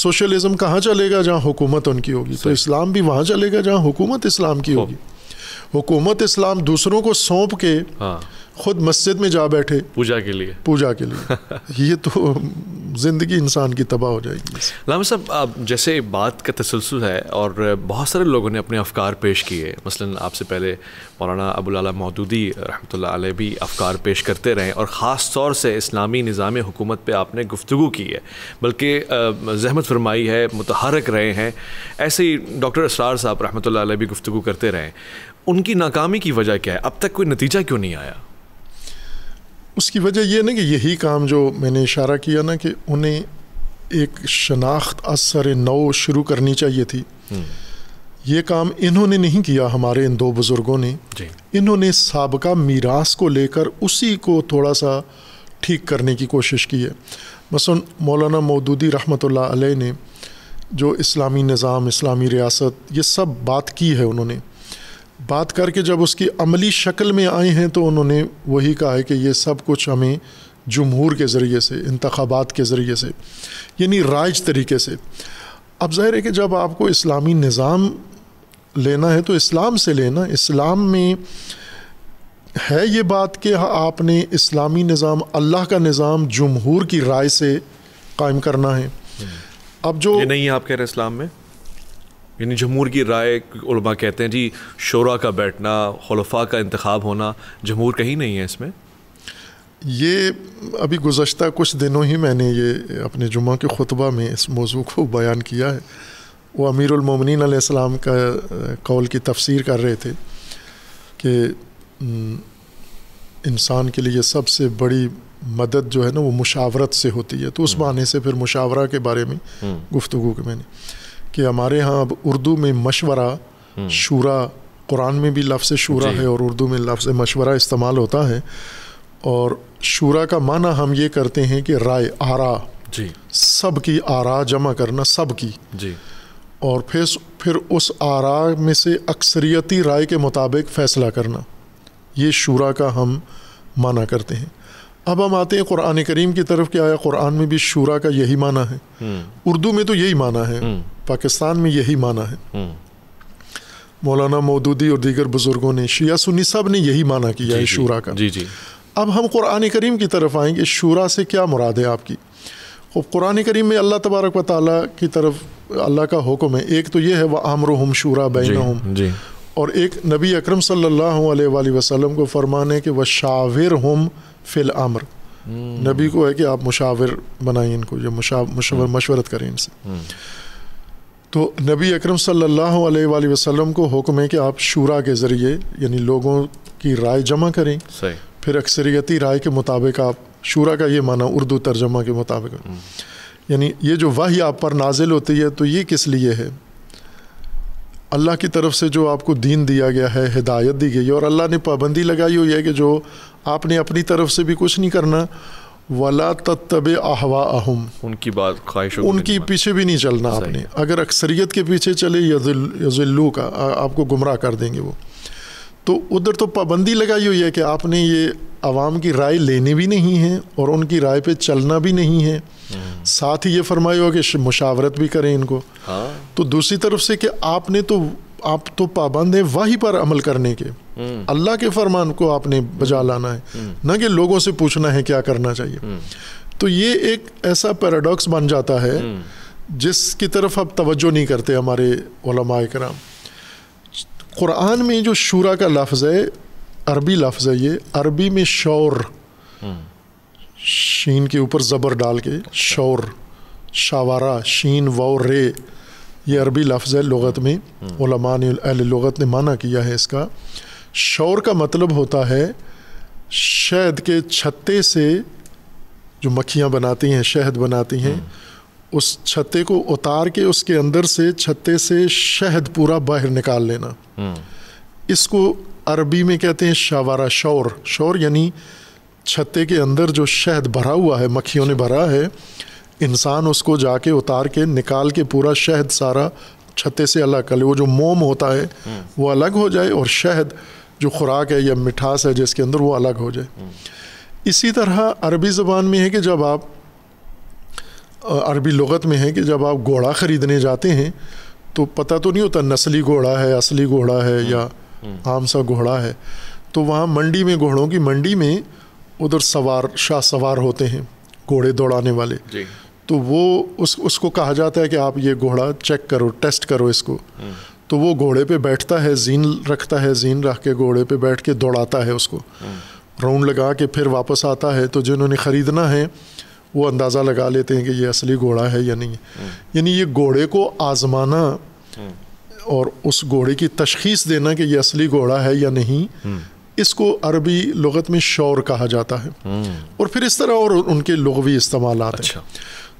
सोशलिज़म कहाँ चलेगा जहाँ हुकूमत उनकी होगी तो इस्लाम भी वहाँ चलेगा जहाँ हुकूमत इस्लाम की होगी हुकूमत इस्लाम दूसरों को सौंप के हाँ। खुद मस्जिद में जा बैठे पूजा के लिए पूजा के लिए ये तो ज़िंदगी इंसान की तबाह हो जाएगी लाम साहब आप जैसे बात का तसलसल है और बहुत सारे लोगों ने अपने अफकार पेश किए मसलन आपसे पहले मौलाना अबुल मौदूदी रहमत भी अफकार पेश करते रहे और ख़ास तौर से इस्लामी निज़ाम हुकूमत पर आपने गुफ्तु की है बल्कि जहमत फरमाई है मुतहरक रहे हैं ऐसे ही डॉक्टर इसरार साहब रहमत भी गुफ्तु करते रहे उनकी नाकामी की वजह क्या है अब तक कोई नतीजा क्यों नहीं आया उसकी वजह यह ना कि यही काम जो मैंने इशारा किया ना कि उन्हें एक शनाख्त असर नौ शुरू करनी चाहिए थी हम्म। ये काम इन्होंने नहीं किया हमारे इन दो बुज़ुर्गों ने इन्होंने सबका मीरास को लेकर उसी को थोड़ा सा ठीक करने की कोशिश की है मसन मौलाना मौदूदी रहमत ने जो इस्लामी निज़ाम इस्लामी रियासत ये सब बात की है उन्होंने बात करके जब उसकी अमली शक्ल में आए हैं तो उन्होंने वही कहा है कि ये सब कुछ हमें जमहूर के ज़रिए से इंतबात के ज़रिए से यानी राइज तरीके से अब ज़ाहिर है कि जब आपको इस्लामी निज़ाम लेना है तो इस्लाम से लेना इस्लाम में है ये बात कि आपने इस्लामी निज़ाम अल्लाह का निज़ाम जमहूर की राय से कायम करना है अब जो ये नहीं है आप कह रहे इस्लाम में यानी जमूर की राय उलमा कहते हैं जी शोरा का बैठना खलफा का इंतखब होना जमूर कहीं नहीं है इसमें ये अभी गुज्त कुछ दिनों ही मैंने ये अपने जुम्मे के खुतबा में इस मौजू को बयान किया है वो अमीरमिन आसमाम का कौल की तफसीर कर रहे थे कि इंसान के लिए सबसे बड़ी मदद जो है ना वो मुशावरत से होती है तो उस बहाने हम्म। से फिर मुशावरा के बारे में हम्म। गुफ्तु के मैंने कि हमारे यहाँ अब उर्दू में मशवरा हम्म। शूरा कुरान में भी लफ्ज़ शूरा है और उर्दू में लफ्ज़ मशवरा इस्तेमाल होता है और शूरा का माना हम ये करते हैं कि राय आरा जी सब की आरा जमा करना सब की जी और फिर फिर उस आरा में से अक्सरियती राय के मुताबिक फ़ैसला करना ये शूरा का हम माना करते हैं अब हम आते हैं कुरान करीम की तरफ क्या आया कुरान में भी शूरा का यही माना है हम्म। उर्दू में तो यही माना है हम्म। पाकिस्तान में यही माना है हम्म। मौलाना मोदूदी और दीगर बुज़ुर्गों ने शिया सुन्नी साहब ने यही माना किया है शूरा का जी जी अब हम कुरान करीम की तरफ आएंगे शूरा से क्या मुराद है आपकी अब कुरान करीम में अल्लाह तबारक व ताली की तरफ अल्लाह का हुक्म है एक तो यह है वह आमर हम शूरा बैन और एक नबी अक्रम सल्ला वसम को फरमाने के वह शाविर हम फिल आमर हम्म। नबी को है कि आप मुशावर बनाए इनको या मुशा हम्म। मशवरत करें इनसे हम्म। तो नबी अक्रम सल्लल्लाहु अलैहि को हुक्म है कि आप शूरा के ज़रिए यानी लोगों की राय जमा करें फिर अक्सरियती राय के मुताबिक आप शूरा का ये माना उर्दू तर्जमा के मुताबिक यानी ये जो वाह आप पर नाजिल होती है तो ये किस लिए है अल्लाह की तरफ से जो आपको दीन दिया गया है हिदायत दी गई है और अल्लाह ने पाबंदी लगाई हुई है कि जो आपने अपनी तरफ से भी कुछ नहीं करना वाला तत्तब अहवा अहम उनकी बात ख्वाहिश उनकी पीछे भी नहीं चलना आपने अगर अक्सरियत के पीछे चले यजुल्लू का आपको गुमराह कर देंगे वो तो उधर तो पाबंदी लगाई हुई है कि आपने ये आवाम की राय लेनी भी नहीं है और उनकी राय पे चलना भी नहीं है हम्म। साथ ही ये फरमाया हो कि मुशावरत भी करें इनको हाँ। तो दूसरी तरफ से कि आपने तो आप तो पाबंद हैं वाही पर अमल करने के हम्म। अल्लाह के फरमान को आपने बजा लाना है हम्म। ना कि लोगों से पूछना है क्या करना चाहिए हम्म। तो ये एक ऐसा पैराडॉक्स बन जाता है जिसकी तरफ आप तवज्जो नहीं करते हमारे कराम कुरान में जो शूरा का लफ्ज़ है अरबी लफ्ज़ है ये अरबी में शौर शीन के ऊपर ज़बर डाल के अच्छा। शौर शावारा शीन व रे ये अरबी लफ्ज़ है लगत में उलमा लगत ने माना किया है इसका शौर का मतलब होता है शहद के छत्ते से जो मक्खियाँ बनाती हैं शहद बनाती हैं उस छत्ते को उतार के उसके अंदर से छत्ते से शहद पूरा बाहर निकाल लेना इसको अरबी में कहते हैं शावारा शौर शौर यानी छत्ते के अंदर जो शहद भरा हुआ है मक्खियों ने भरा है इंसान उसको जाके उतार के निकाल के पूरा शहद सारा छत्ते से अलग कर ले वो जो मोम होता है वो अलग हो जाए और शहद जो खुराक है या मिठास है जिसके अंदर वो अलग हो जाए इसी तरह अरबी ज़बान में है कि जब आप अरबी लगत में है कि जब आप घोड़ा ख़रीदने जाते हैं तो पता तो नहीं होता नस्ली घोड़ा है असली घोड़ा है हम्म, या हम्म। आम सा घोड़ा है तो वहाँ मंडी में घोड़ों की मंडी में उधर सवार शाह सवार होते हैं घोड़े दौड़ाने वाले तो वो उस उसको कहा जाता है कि आप ये घोड़ा चेक करो टेस्ट करो इसको हम्म। तो वो घोड़े पे बैठता है जीन रखता है जीन रख के घोड़े पे बैठ के दौड़ाता है उसको राउंड हम्म। लगा के फिर वापस आता है तो जिन्होंने ख़रीदना है वो अंदाज़ा लगा लेते हैं कि ये असली घोड़ा है या नहीं हम्म। यानी ये घोड़े को आज़माना और उस घोड़े की तशखीस देना कि ये असली घोड़ा है या नहीं इसको अरबी लगत में शौर कहा जाता है और फिर इस तरह और उनके लगवी इस्तेमाल अच्छा। हैं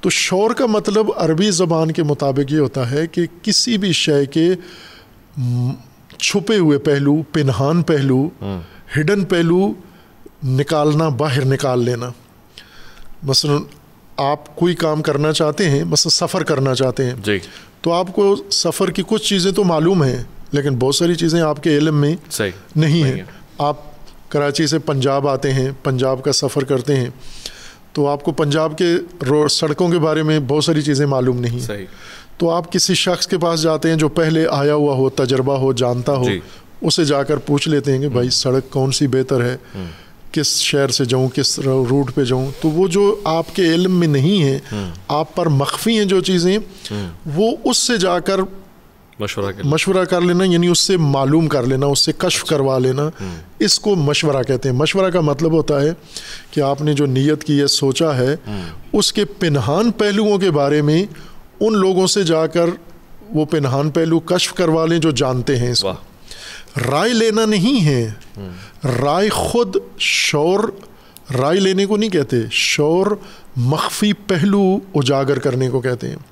तो शोर का मतलब अरबी ज़बान के मुताबिक ये होता है कि किसी भी शय के छुपे हुए पहलू पिनहान पहलू हिडन हाँ। पहलू निकालना बाहर निकाल लेना मसलन आप कोई काम करना चाहते हैं मसलन सफ़र करना चाहते हैं जी तो आपको सफ़र की कुछ चीज़ें तो मालूम हैं लेकिन बहुत सारी चीज़ें आपके इलम में नहीं, हैं आप कराची से पंजाब आते हैं पंजाब का सफ़र करते हैं तो आपको पंजाब के रोड सड़कों के बारे में बहुत सारी चीज़ें मालूम नहीं सही तो आप किसी शख्स के पास जाते हैं जो पहले आया हुआ हो तजर्बा हो जानता हो उसे जाकर पूछ लेते हैं कि भाई हम्म। सड़क कौन सी बेहतर है हम्म। किस शहर से जाऊं किस रूट पे जाऊं तो वो जो आपके इल्म में नहीं है हम्म। आप पर मख्फी हैं जो चीज़ें वो उससे जाकर मशवरा कर मशवरा कर लेना यानी उससे मालूम कर लेना उससे कश्फ करवा लेना हम्म। इसको मशवरा कहते हैं मशवरा का मतलब होता है कि आपने जो नीयत की है सोचा है हम्म। उसके पिनहान पहलुओं के बारे में उन लोगों से जाकर वो पिनहान पहलू कश्फ करवा लें जो जानते हैं इसको राय लेना नहीं है हम्म। राय खुद शौर राय लेने को नहीं कहते शौर मख्फी पहलू उजागर करने को कहते हैं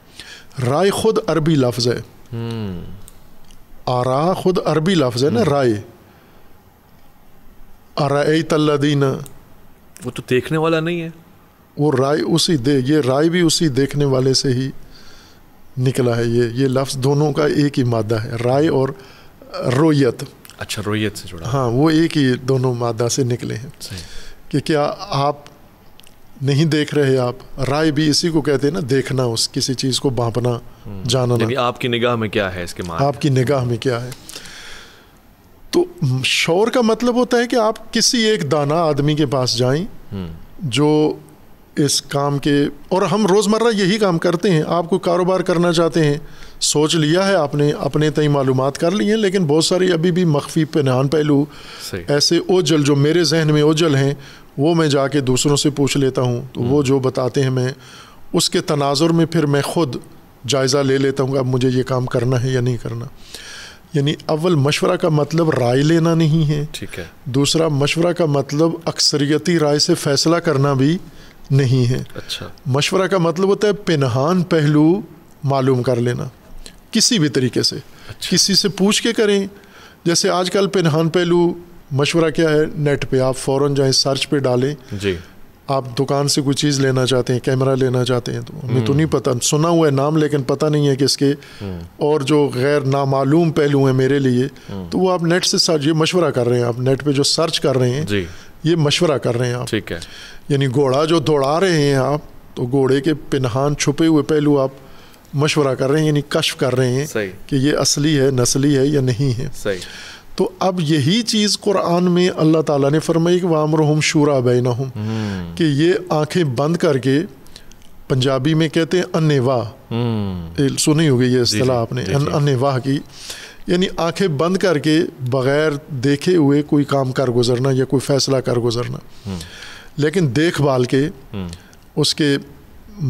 राय खुद अरबी लफ्ज़ है आरा खुद अरबी लफ्ज़ है ना राय आरा तल्लादीना वो तो देखने वाला नहीं है वो राय उसी दे ये राय भी उसी देखने वाले से ही निकला है ये ये लफ्ज़ दोनों का एक ही मादा है राय और रोयत अच्छा रोयत से जुड़ा हाँ वो एक ही दोनों मादा से निकले हैं कि क्या आप नहीं देख रहे आप राय भी इसी को कहते हैं ना देखना उस किसी चीज़ को बांपना हम्म। जानना आपकी निगाह में क्या है इसके मान आपकी निगाह में क्या है तो शौर का मतलब होता है कि आप किसी एक दाना आदमी के पास जाए हम्म। जो इस काम के और हम रोज़मर्रा यही काम करते हैं आपको कारोबार करना चाहते हैं सोच लिया है आपने अपने तई मालूम कर ली हैं लेकिन बहुत सारी अभी भी मख्फी पहनान पहलू ऐसे ओजल जो मेरे जहन में ओजल हैं वो मैं जाके दूसरों से पूछ लेता हूँ तो वो जो बताते हैं मैं उसके तनाजुर में फिर मैं ख़ुद जायज़ा ले लेता हूँ अब मुझे ये काम करना है या नहीं करना यानी अव्वल मशवरा का मतलब राय लेना नहीं है ठीक है दूसरा मशवरा का मतलब अक्सरियती राय से फ़ैसला करना भी नहीं है अच्छा मशवरा का मतलब होता है पिनहान पहलू मालूम कर लेना किसी भी तरीके से अच्छा। किसी से पूछ के करें जैसे आजकल पिनहान पहलू मशवरा क्या है नेट पे आप फ़ौरन जाएँ सर्च पे डालें जी आप दुकान से कोई चीज़ लेना चाहते हैं कैमरा लेना चाहते हैं तो हमें तो हम्म। नहीं पता सुना हुआ है नाम लेकिन पता नहीं है कि इसके हम्म। और जो गैर नामालूम पहलू हैं मेरे लिए हम्म। तो वो आप नेट से सर्च ये मशवरा कर रहे हैं आप नेट पे जो सर्च कर रहे हैं ये मशवरा कर रहे हैं आप ठीक है यानी घोड़ा जो दौड़ा रहे हैं आप तो घोड़े के पिनहान छुपे हुए पहलू आप मशवरा कर रहे हैं यानी कश्फ कर रहे हैं कि ये असली है नस्ली है या नहीं है सही तो अब यही चीज़ कुरान में अल्लाह ताला ने फरमाई कि वामरहम शूरा बैना हम हम्म। कि ये आंखें बंद करके पंजाबी में कहते हैं अन्य वाह हम्म। सुनी होगी ये असलाह आपने अन्य वाह की यानी आंखें बंद करके बग़ैर देखे हुए कोई काम कर गुजरना या कोई फ़ैसला कर गुजरना हम्म। लेकिन देखभाल के उसके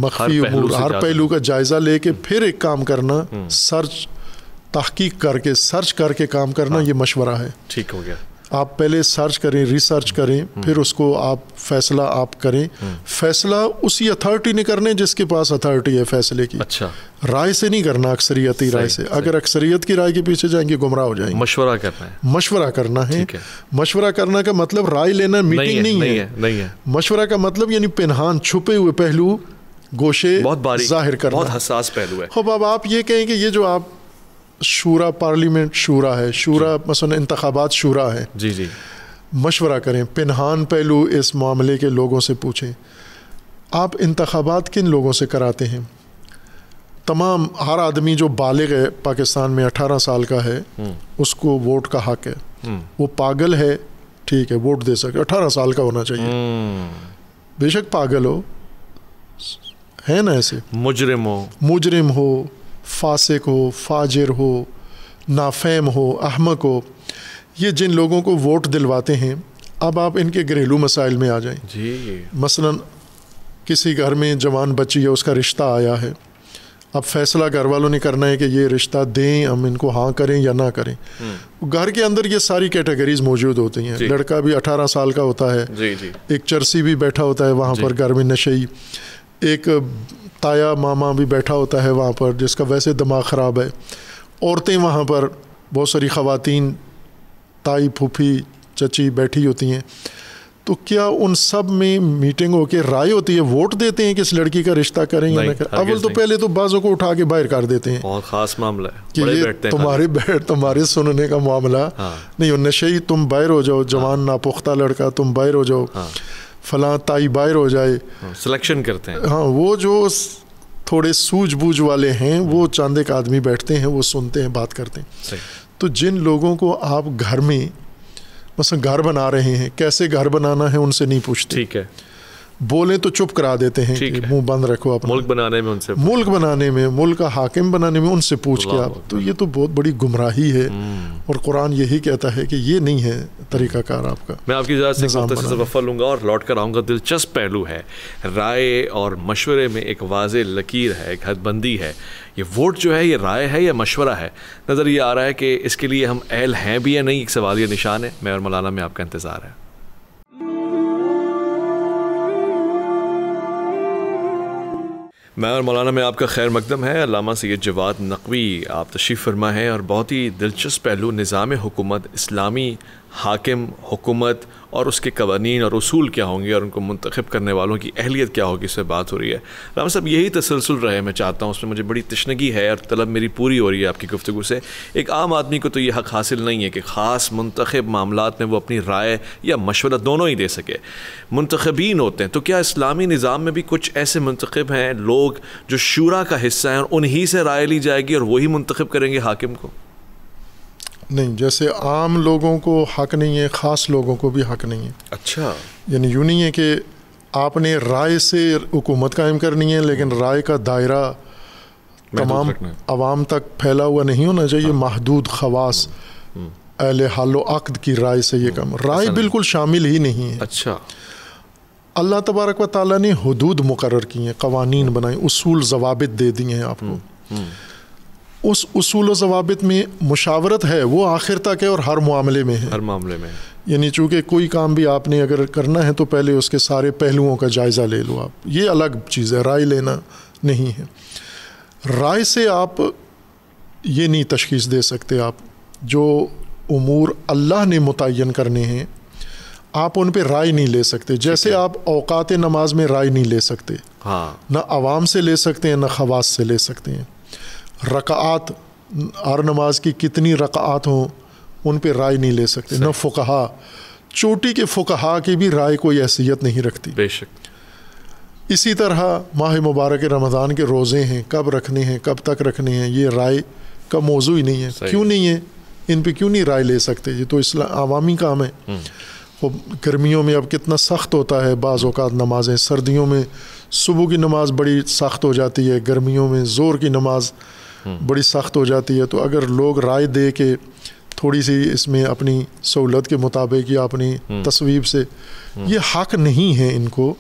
मखफी हर पहलू का जायज़ा लेके फिर एक काम करना सर्च तहकीक करके सर्च करके काम करना हाँ, ये मशवरा है ठीक हो गया आप पहले सर्च करें रिसर्च करें हम्म। फिर उसको आप फैसला आप करें हम्म। फैसला उसी अथॉरिटी ने करने जिसके पास अथॉरिटी है फैसले की अच्छा राय से नहीं करना अक्सरियती राय से अगर अक्सरियत की राय के पीछे जाएंगे गुमराह हो जाएंगे मशवरा करना है मशवरा करना है, है। मशवरा करना का मतलब राय लेना मीटिंग नहीं है नहीं है मशवरा का मतलब यानी पिनहान छुपे हुए पहलू गोशे बहुत जाहिर करना बहुत हसास पहलू है अब आप ये कहें कि ये जो आप शूरा पार्लियामेंट शूरा है शूरा मसलन इंतबात शूरा है जी जी मशवरा करें पिनहान पहलू इस मामले के लोगों से पूछें आप इंतबात किन लोगों से कराते हैं तमाम हर आदमी जो बालग है पाकिस्तान में अठारह साल का है हम्म। उसको वोट का हक है हम्म। वो पागल है ठीक है वोट दे सके अठारह साल का होना चाहिए हम्म। बेशक पागल हो है ना ऐसे मुजरिम हो मुजरिम हो फासिक हो फाजिर हो नाफेम हो अहमक हो ये जिन लोगों को वोट दिलवाते हैं अब आप इनके घरेलू मसाइल में आ जाएं जी मसलन किसी घर में जवान बच्ची या उसका रिश्ता आया है अब फैसला घर वालों ने करना है कि ये रिश्ता दें हम इनको हाँ करें या ना करें हम्म। घर के अंदर ये सारी कैटेगरीज मौजूद होती हैं लड़का भी अठारह साल का होता है जी जी एक चरसी भी बैठा होता है वहाँ पर घर में नशे एक ताया मामा भी बैठा होता है वहाँ पर जिसका वैसे दिमाग ख़राब है औरतें वहाँ पर बहुत सारी ख़वातीन ताई फूफी चची बैठी होती हैं तो क्या उन सब में मीटिंग होकर राय होती है वोट देते हैं कि इस लड़की का रिश्ता करें या ना करें अवल तो पहले तो बाजों को उठा के बाहर कर देते हैं बहुत खास मामला है कि ये तुम्हारे बैठ तुम्हारे सुनने का मामला हाँ। नहीं नशे ही तुम बाहर हो जाओ जवान हाँ। नापुख्ता लड़का तुम बाहर हो जाओ हाँ। फला ताई बायर हो जाए सिलेक्शन हाँ, करते हैं हाँ वो जो थोड़े सूझबूझ वाले हैं वो चांदे का आदमी बैठते हैं वो सुनते हैं बात करते हैं तो जिन लोगों को आप घर में बस घर बना रहे हैं कैसे घर बनाना है उनसे नहीं पूछते ठीक है बोले तो चुप करा देते हैं कि मुंह बंद रखो आप मुल्क बनाने में उनसे मुल्क बनाने में मुल्क का हाकिम बनाने में उनसे पूछ के आप तो ये तो बहुत बड़ी गुमराही है हम्म। और कुरान यही कहता है कि ये नहीं है तरीका कार आपका मैं आपकी इजाज़त से वफ़ा लूंगा और लौट कर आऊंगा दिलचस्प पहलू है राय और मशवरे में एक वाज लकीर है एक हदबंदी है ये वोट जो है ये राय है या मशवरा है नज़र ये आ रहा है कि इसके लिए हम अहल हैं भी या नहीं एक सवाल ये निशान है मैं और मौलाना में आपका इंतज़ार है मैं और मौलाना में आपका खैर मकदम है अलामा सैद जवाद नकवी आप तशीफ़ फरमा है और बहुत ही दिलचस्प पहलू निज़ाम हुकूमत इस्लामी हाकिम हुकूमत और उसके कवानीन और असूल क्या होंगे और उनको मंतखब करने वालों की अहलियत क्या होगी इससे बात हो रही है राम साहब यही तसलसल रहे मैं चाहता हूँ उसमें मुझे बड़ी तशनगी है और तलब मेरी पूरी हो रही है आपकी गुफ्तु से एक आम आदमी को तो ये हक़ हासिल नहीं है कि ख़ास मंतखब मामला में वो अपनी राय या मशवरा दोनों ही दे सके मंतखबीन होते हैं तो क्या इस्लामी निज़ाम में भी कुछ ऐसे मंतखब हैं लोग जो शूरा का हिस्सा हैं उन्हीं से राय ली जाएगी और वही मंतखब करेंगे हाकिम को नहीं जैसे आम लोगों को हक नहीं है ख़ास लोगों को भी हक नहीं है अच्छा यानी यूँ नहीं है कि आपने राय से हुकूमत कायम करनी है लेकिन राय का दायरा तमाम आवाम तक फैला हुआ नहीं होना चाहिए हाँ। महदूद खवास हम्म। अहल हालो की राय से ये काम हम्म। राय बिल्कुल शामिल ही नहीं है अच्छा अल्लाह तबारक व ताली ने हदूद मुकर की हैं कवानीन बनाए उसूल जवाब दे दिए हैं आपको हम्म। उस उसूल जवाबित में मुशावरत है वो आखिर तक है और हर मामले में है हर मामले में यानी चूँकि कोई काम भी आपने अगर करना है तो पहले उसके सारे पहलुओं का जायज़ा ले लो आप ये अलग चीज़ है राय लेना नहीं है राय से आप ये नहीं तशीस दे सकते आप जो अमूर अल्लाह ने मुतन करने हैं आप उन पर राय नहीं ले सकते जैसे आप अवकात नमाज में राय नहीं ले सकते हाँ ना आवाम से ले सकते हैं ना खवास से ले सकते हैं रक़ात हर नमाज की कितनी रक़ात हों उन पर राय नहीं ले सकते न फ़ुकहा चोटी के फ़ुकहा की भी राय कोई हैसियत नहीं रखती बेशक इसी तरह माह मुबारक रमज़ान के रोज़े हैं कब रखने हैं कब तक रखने हैं ये राय का मौजू ही नहीं है क्यों नहीं है इन पर क्यों नहीं राय ले सकते ये तो इसला आवामी काम है हम्म। वो गर्मियों में अब कितना सख्त होता है बाज़ नमाज़ें सर्दियों में सुबह की नमाज़ बड़ी सख्त हो जाती है गर्मियों में ज़ोर की नमाज़ बड़ी सख्त हो जाती है तो अगर लोग राय दे के थोड़ी सी इसमें अपनी सहूलत के मुताबिक या अपनी हम्म। तस्वीर से हम्म। ये हक नहीं है इनको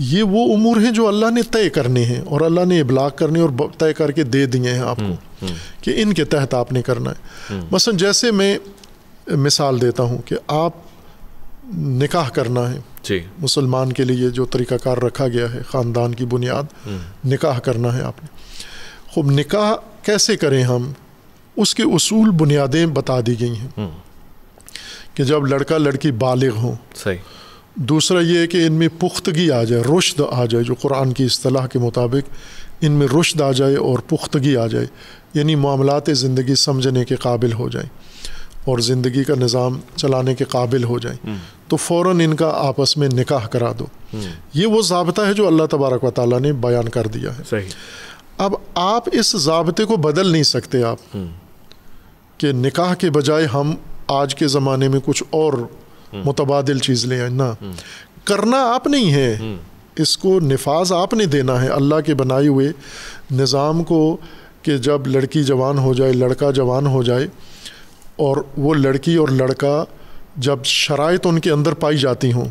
ये वो उमूर हैं जो अल्लाह ने तय करने हैं और अल्लाह ने इबलाग करने और तय करके दे दिए हैं आपको हम्म, कि इनके तहत आपने करना है मस जैसे मैं मिसाल देता हूँ कि आप निकाह करना है जी मुसलमान के लिए जो तरीक़ाकार रखा गया है ख़ानदान की बुनियाद निकाह करना है आपने अब निकाह कैसे करें हम उसके उसूल बुनियादें बता दी गई हैं हम्म। कि जब लड़का लड़की बालग हों सही दूसरा ये है कि इनमें पुख्तगी आ जाए रुशद आ जाए जो कुरान की असलाह के मुताबिक इनमें रुश्द आ जाए और पुख्तगी आ जाए यानी मामलाते ज़िंदगी समझने के काबिल हो जाए और ज़िंदगी का निज़ाम चलाने के काबिल हो जाए हम्म। तो फ़ौर इनका आपस में निकाह करा दो हम्म। ये वो जबता है जो अल्लाह तबारक वाली ने बयान कर दिया है सही अब आप इस जबते को बदल नहीं सकते आप हम्म। कि निकाह के बजाय हम आज के ज़माने में कुछ और हम्म। मुतबादल चीज़ ले आए ना हम्म। करना आप नहीं है इसको नफाज आपने देना है अल्लाह के बनाए हुए निज़ाम को कि जब लड़की जवान हो जाए लड़का जवान हो जाए और वो लड़की और लड़का जब शराइ तो उनके अंदर पाई जाती हों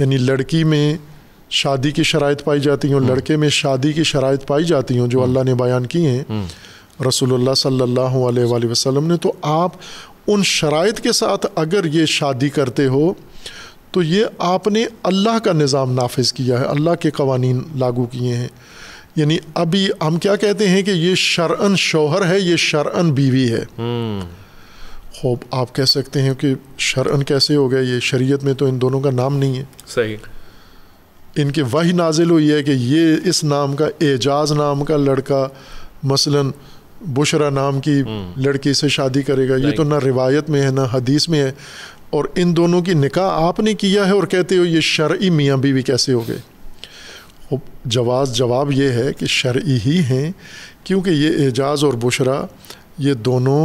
यानी लड़की में शादी की शरात पाई जाती हूँ हम्म। लड़के में शादी की शरात पाई जाती हूँ जो हम्म। अल्लाह ने बयान की हैं हम्म। रसूलुल्लाह सल्लल्लाहु अलैहि ने तो आप उन शरात के साथ अगर ये शादी करते हो तो ये आपने अल्लाह का निज़ाम नाफिज किया है अल्लाह के कवानीन लागू किए हैं यानी अभी हम क्या कहते हैं कि ये शरअन शोहर है ये शरअन बीवी है खूब आप कह सकते हैं कि शरअन कैसे हो गया ये शरीयत में तो इन दोनों का नाम नहीं है सही इनके वही नाजिल हुई है कि ये इस नाम का एजाज नाम का लड़का मसलन बुशरा नाम की हम्म। लड़की से शादी करेगा ये तो ना रिवायत में है ना हदीस में है और इन दोनों की निकाह आपने किया है और कहते हो ये शर्य मियाँ बीवी कैसे हो गए जवाब जवाब ये है कि शर्य ही हैं क्योंकि ये एजाज और बुशरा ये दोनों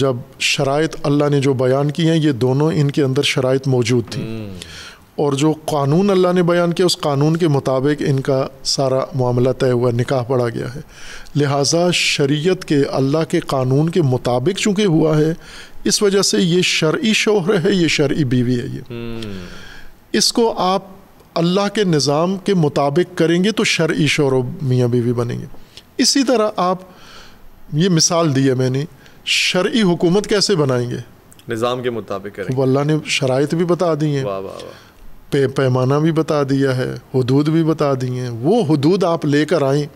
जब शराइ अल्लाह ने जो बयान की हैं ये दोनों इनके अंदर शराइ मौजूद थी हम्म। और जो कानून अल्लाह ने बयान किया उस कानून के मुताबिक इनका सारा मामला तय हुआ निकाह पड़ा गया है लिहाजा शरीयत के अल्लाह के कानून के मुताबिक चूँकि हुआ है इस वजह से ये शर्य शोहर है ये शर्य बीवी है ये हम्म। इसको आप अल्लाह के निज़ाम के मुताबिक करेंगे तो शर्य शोर मियाँ बीवी बनेंगे इसी तरह आप ये मिसाल दी है मैंने शर्य हुकूमत कैसे बनाएंगे निज़ाम के मुताबिक करेंगे अल्लाह ने शराइ भी बता दी है वाह वाह वाह पे पैमाना भी बता दिया है हदूद भी बता दिए हैं वो हदूद आप लेकर आएँ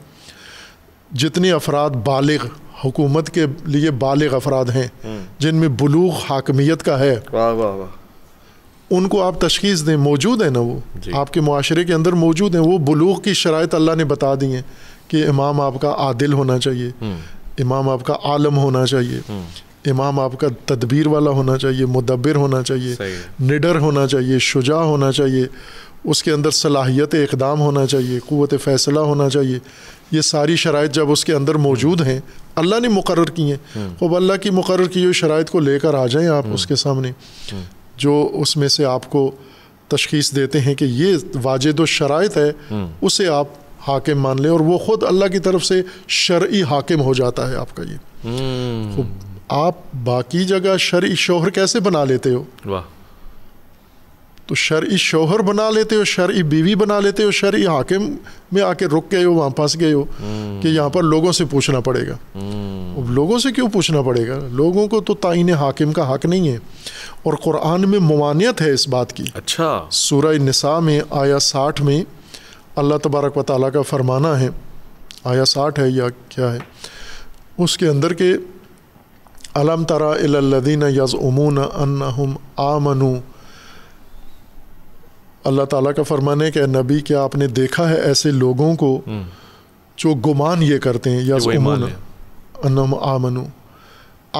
जितने अफराद बालग हुकूमत के लिए बालग अफराद हैं हम्म। जिनमें बलूक हाकमियत का है वाह वाह वाह उनको आप तशखीस दें मौजूद है ना वो आपके माशरे के अंदर मौजूद हैं वो बलूक की शरात अल्लाह ने बता दी हैं कि इमाम आपका आदिल होना चाहिए हम्म। इमाम आपका आलम होना चाहिए हम्म। इमाम आपका तदबीर वाला होना चाहिए मुदबिर होना चाहिए निडर होना चाहिए शुजा होना चाहिए उसके अंदर सलाहियत इकदाम होना चाहिए क़वत फ़ैसला होना चाहिए ये सारी शराइ जब उसके अंदर मौजूद हैं अल्लाह ने मुकर की हैं हम्म। अब अल्लाह की मुकर की हुई शराइ को लेकर आ जाएँ आप हम्म। उसके सामने हम्म। जो उसमें से आपको तशखीस देते हैं कि ये वाजद व शराइ है उसे आप हाकिम मान लें और वो ख़ुद अल्लाह की तरफ से शर्य हाकिम हो जाता है आपका ये खूब आप बाकी जगह शर्य शोहर कैसे बना लेते हो वाह तो शर्य शोहर बना लेते हो शर्य बीवी बना लेते हो शर्य हाकिम में आके रुक गए हो वहाँ फंस गए हो हम्म। कि यहाँ पर लोगों से पूछना पड़ेगा हम्म। लोगों से क्यों पूछना पड़ेगा लोगों को तो ताइन हाकिम का हक नहीं है और क़ुरान में ममानियत है इस बात की अच्छा सूरह नसा में आया साठ में अल्लाह तबारक व ताली का फरमाना है आया साठ है या क्या है उसके अंदर के अलम तरा इल्लदीन यज़मून अनहम आमनु अल्लाह ताला का फरमान है कि नबी क्या आपने देखा है ऐसे लोगों को जो गुमान ये करते हैं यज़मून अनहम आमनु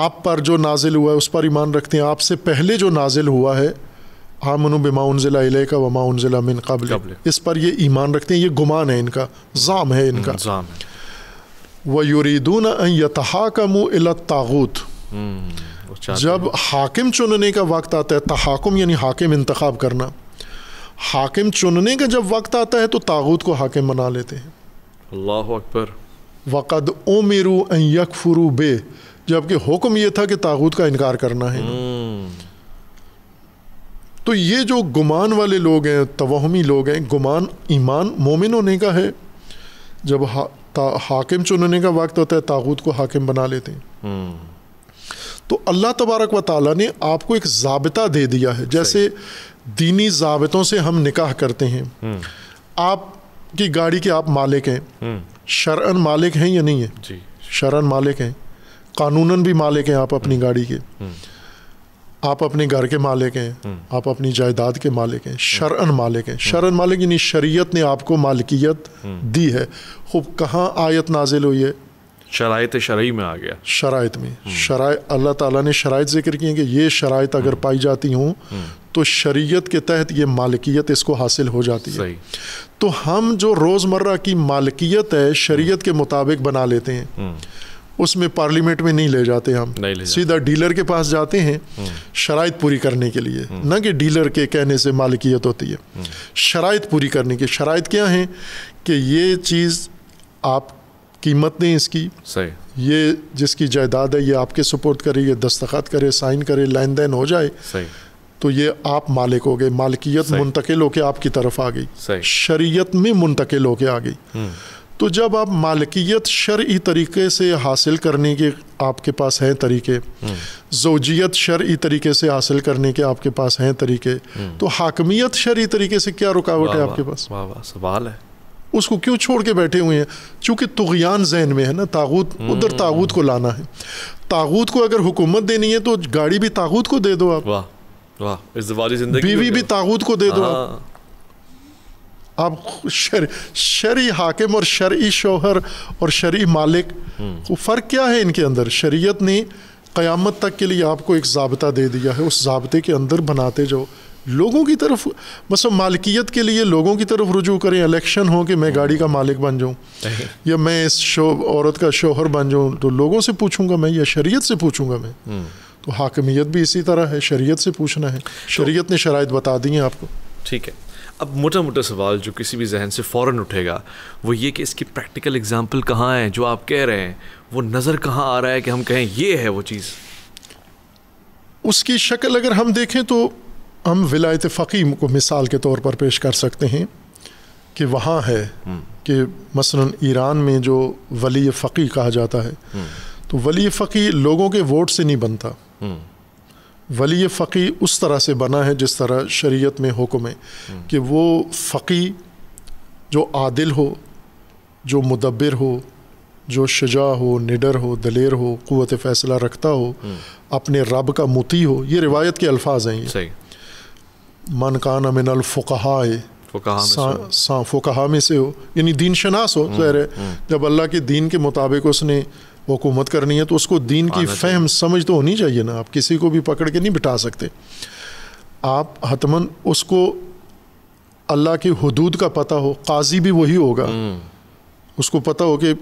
आप पर जो नाजिल हुआ है उस पर ईमान रखते हैं आपसे पहले जो नाजिल हुआ है आमनु बिमाउनजिला का वमाउनजिला मिन कबल इस पर ये ईमान रखते हैं ये गुमान है इनका जाम है इनका जाम है व यूरीदून यतहाकमु इला तागूत हम्म, जब हाकिम चुनने का वक्त आता है तहाकुम यानी हाकिम इंतखब करना हाकिम चुनने का जब वक्त आता है तो तागूत को हाकिम बना लेते हैं अल्लाह अकबर वक़द ओमिरू यकफुरू बे जबकि हुक्म यह था कि तागूत का इनकार करना है हम्म। तो ये जो गुमान वाले लोग हैं तवहमी लोग हैं गुमान ईमान मोमिन होने का है जब हा, हाकिम चुनने का वक्त होता है तागूत को हाकिम बना लेते हैं हम्म। तो अल्लाह तबारक व ताली ने आपको एक जबता दे दिया है जैसे दीनी जबतों से हम निकाह करते हैं हम्म। आप की गाड़ी के आप मालिक हैं हम्म। शरण मालिक हैं या नहीं है शरण मालिक हैं कानूनन भी मालिक हैं आप अपनी हम्म। गाड़ी के आप अपने घर के मालिक हैं आप अपनी जायदाद के मालिक हैं शरण मालिक हैं शरण मालिक यानी शरीयत ने आपको मालिकियत दी है खूब कहाँ आयत नाजिल हुई है शरात शरय में आ गया शरात में हम्म। शराय अल्लाह ताला ने शरात जिक्र किए कि ये शरात अगर हम्म। पाई जाती हूँ हम्म। तो शरीयत के तहत ये मालिकियत इसको हासिल हो जाती है तो हम जो रोज़मर्रा की मालिकियत है शरीयत के मुताबिक बना लेते हैं उसमें पार्लियामेंट में नहीं ले जाते हम ले जाते। सीधा डीलर के पास जाते हैं शरात पूरी करने के लिए ना कि डीलर के कहने से मालिकियत होती है शरात पूरी करने की शरात क्या है कि ये चीज़ आप कीमत दें इसकी सही ये जिसकी जायदाद है ये आपके सपोर्ट करे ये दस्तखत करे साइन करे लेन देन हो जाए सही तो ये आप मालिक हो गए मालिकियत मुंतकिल होके आपकी तरफ आ गई शरीयत में मुंतकिल होके आ गई हम्म। तो जब आप मालकियत शर्य तरीके से हासिल करने के आपके पास हैं तरीके हम्म। जोजियत शर्य तरीके से हासिल करने के आपके पास हैं तरीके हम्म। तो हाकमियत शर्य तरीके से क्या रुकावट है आपके पास सवाल है उसको क्यों छोड़ के बैठे हुए हैं चूँकि तुगयान जहन में है ना तागूत हम्म। उधर तागूत को लाना है तागूत को अगर हुकूमत देनी है तो गाड़ी भी तागूत को दे दो आप वाह वाह जिंदगी बीवी भी तागूत को दे दो आप हाँ। आप शर शरी हाकिम और शरी शोहर और शरी मालिक तो हम्म। फ़र्क क्या है इनके अंदर शरीयत ने क़यामत तक के लिए आपको एक जबता दे दिया है उस जबते के अंदर बनाते जाओ लोगों की तरफ बस मालकियत के लिए लोगों की तरफ रुजू करें इलेक्शन हो कि मैं गाड़ी का मालिक बन जाऊँ या मैं इस शो औरत का शोहर बन जाऊँ तो लोगों से पूछूंगा मैं या शरीयत से पूछूंगा मैं हम्म। तो हाकमियत भी इसी तरह है शरीयत से पूछना है शरीयत ने शराय बता दी है आपको ठीक है अब मोटा मोटा सवाल जो किसी भी जहन से फ़ौर उठेगा वो ये कि इसकी प्रैक्टिकल एग्जाम्पल कहाँ है जो आप कह रहे हैं वो नज़र कहाँ आ रहा है कि हम कहें ये है वो चीज़ उसकी शक्ल अगर हम देखें तो हम विलायत फ़कीम को मिसाल के तौर पर पेश कर सकते हैं कि वहाँ है हम्म। कि मसला ईरान में जो वली फ़की कहा जाता है हम्म। तो वली फ़की लोगों के वोट से नहीं बनता हम्म। वली फ़की उस तरह से बना है जिस तरह शरीय में हुक्म है कि वो फ़की जो आदिल हो जो मुदब्बिर हो जो शजा हो निडर हो दलेर हो क़वत फ़ैसला रखता हो अपने रब का मोती हो ये रिवायत के अल्फाज हैं मनकान काना मिनल फ़ुकाए सा में से हो यानी दीन शनास हो हम्म, जहर है हम्म। जब अल्लाह के दीन के मुताबिक उसने हुकूमत करनी है तो उसको दीन की फहम समझ तो होनी चाहिए ना आप किसी को भी पकड़ के नहीं बिठा सकते आप हतमन उसको अल्लाह की हदूद का पता हो काजी भी वही होगा हम्म। उसको पता हो कि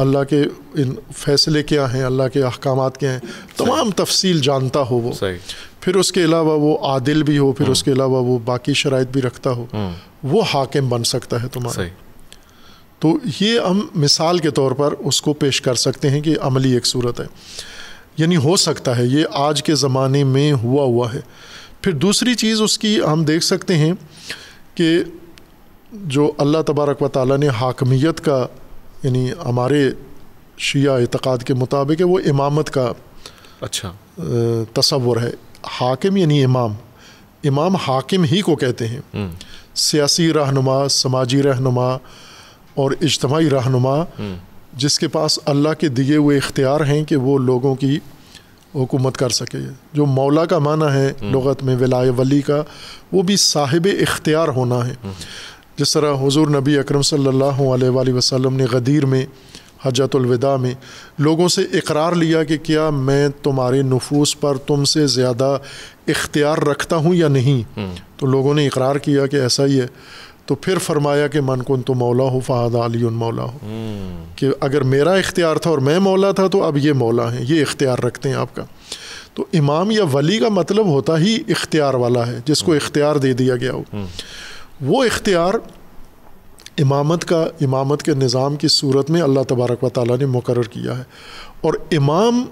अल्लाह के इन फैसले क्या हैं अल्लाह के अहकाम क्या हैं तमाम तफसील जानता हो वो फिर उसके अलावा वो आदिल भी हो फिर हम्म। उसके अलावा वो बाकी शराइ भी रखता हो हम्म। वो हाकिम बन सकता है तुम्हारा तो ये हम मिसाल के तौर पर उसको पेश कर सकते हैं कि अमली एक सूरत है यानी हो सकता है ये आज के ज़माने में हुआ हुआ है फिर दूसरी चीज़ उसकी हम देख सकते हैं कि जो अल्लाह तबारक व ताली ने हाकमियत का यानी हमारे शिया इतक़ाद के मुताबिक है वो इमामत का अच्छा तस्वुर है हाकिम यानी इमाम इमाम हाकिम ही को कहते हैं हम्म। सियासी रहनुमा समाजी रहनुमा और इज्तमाही रहनुमा हम्म। जिसके पास अल्लाह के दिए हुए इख्तियार हैं कि वो लोगों की हुकूमत कर सके जो मौला का माना है हम्म। लगत में वलाय वली का वो भी साहिब इख्तियार होना है जिस तरह हुजूर नबी अकरम सल्लल्लाहु अलैहि वसल्लम ने गदीर में हजतुलविदा में लोगों से इकरार लिया कि क्या मैं तुम्हारे नफूस पर तुम से ज़्यादा इख्तियार रखता हूँ या नहीं हम्म। तो लोगों ने इकरार किया कि ऐसा ही है तो फिर फरमाया कि मन कन तो मौला हो फ़हद अली मौला हो हम्म। कि अगर मेरा इख्तियार था और मैं मौला था तो अब ये मौला है ये इख्तियार रखते हैं आपका तो इमाम या वली का मतलब होता ही इख्तियार वाला है जिसको हम्म। इख्तियार दे दिया गया हो वो इख्तियार इमामत का इमामत के निज़ाम की सूरत में अल्लाह तबारक व ताली ने मुकर किया है और इमाम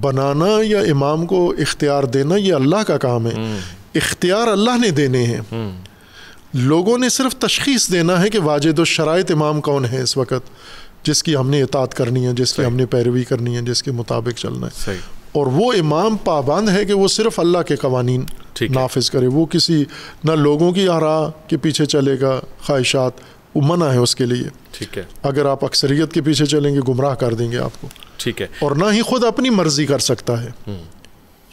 बनाना या इमाम को इख्तियार देना ये अल्लाह का काम है हम्म। इख्तियार अल्लाह ने देने हैं हम्म। लोगों ने सिर्फ तशखीस देना है कि वाजिद शरात इमाम कौन है इस वक्त जिसकी हमने इतात करनी है जिसकी हमने पैरवी करनी है जिसके मुताबिक चलना है और वो इमाम पाबंद है कि वो सिर्फ अल्लाह के कवानीन नाफिज करे वो किसी ना लोगों की आरा के पीछे चलेगा ख्वाहिशात वो मना है उसके लिए ठीक है अगर आप अक्सरियत के पीछे चलेंगे गुमराह कर देंगे आपको ठीक है और ना ही खुद अपनी मर्जी कर सकता है हम्म।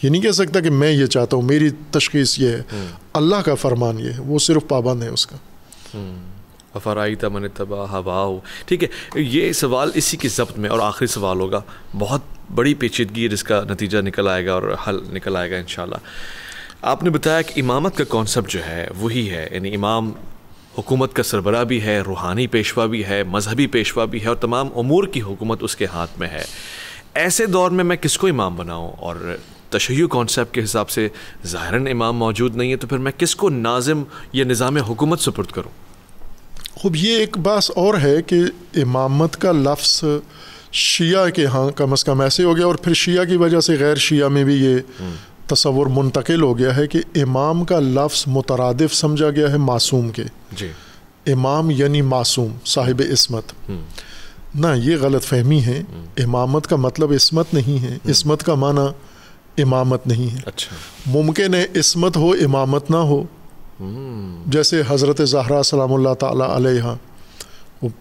ये नहीं कह सकता कि मैं ये चाहता हूँ मेरी तशखीस ये है हम्म। अल्लाह का फरमान ये है वो सिर्फ पाबंद है उसका हम्म। फ़राई तमन तबा हो ठीक है ये सवाल इसी के जब्त में और आखिरी सवाल होगा बहुत बड़ी पेचीदगी है जिसका नतीजा निकल आएगा और हल निकल आएगा इन आपने बताया कि इमामत का कॉन्सेप्ट जो है वही है यानी इमाम हुकूमत का सरबरा भी है रूहानी पेशवा भी है मजहबी पेशवा भी है और तमाम अमूर की हुकूमत उसके हाथ में है ऐसे दौर में मैं किसको इमाम बनाऊँ और तशैय कॉन्सेप्ट के हिसाब से ज़ाहरा इमाम मौजूद नहीं है तो फिर मैं किसको नाजिम या निज़ाम हुकूमत सुपुर्द करूँ खूब ये एक बात और है कि इमामत का लफ्स शिया के हाँ कम अज़ कम ऐसे हो गया और फिर शिया की वजह से गैर शिया में भी ये तस्वुर मुंतकिल हो गया है कि इमाम का लफ्स मुतरद समझा गया है मासूम के जी इमाम यानी मासूम साहिब इसमत हम्म। ना ये गलत फहमी है हम्म। इमामत का मतलब इसमत नहीं है हम्म। इसमत का माना इमामत नहीं है अच्छा मुमकिन है इसमत हो इमामत ना हो जैसे हज़रत ज़हरा सलाम तह वो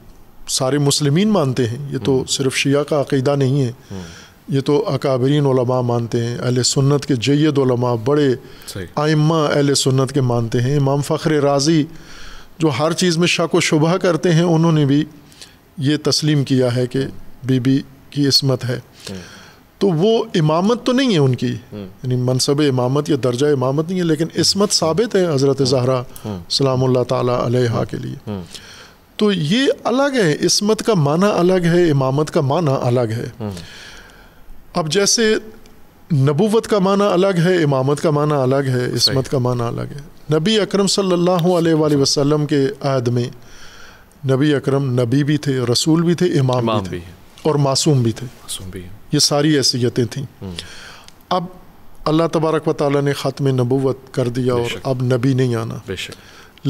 सारे मुसलमिन मानते हैं ये तो हम्म। सिर्फ शिया का अकैदा नहीं है हम्म। ये तो अकाबरीन मानते हैं अहल सुन्नत के जैद बड़े आइम्मा अहल सुन्नत के मानते हैं इमाम फ़ख्र राज़ी जो हर चीज़ में शक व शुबह करते हैं उन्होंने भी ये तस्लीम किया है कि बीबी की इसमत है हम्म। तो वो इमामत तो नहीं है उनकी हम्म। यानी मनसब इमामत या दर्जा इमामत नहीं है लेकिन इसमत साबित है हज़रत जहरा सलाम तहा के लिए हम्म। तो ये अलग है इसमत का माना अलग है इमामत का माना अलग है हम्म। अब जैसे नबूवत का माना अलग है इमामत का माना अलग है इसमत का माना अलग है नबी अक्रम सल्लल्लाहु वसलम के आद में नबी अक्रम नबी भी थे रसूल भी थे इमाम, इमाम भी थे और मासूम भी थे मासूम भी ये सारी हैसियतें थीं हम्म। अब अल्लाह तबारक व ताली ने में नबूत कर दिया और अब नबी नहीं आना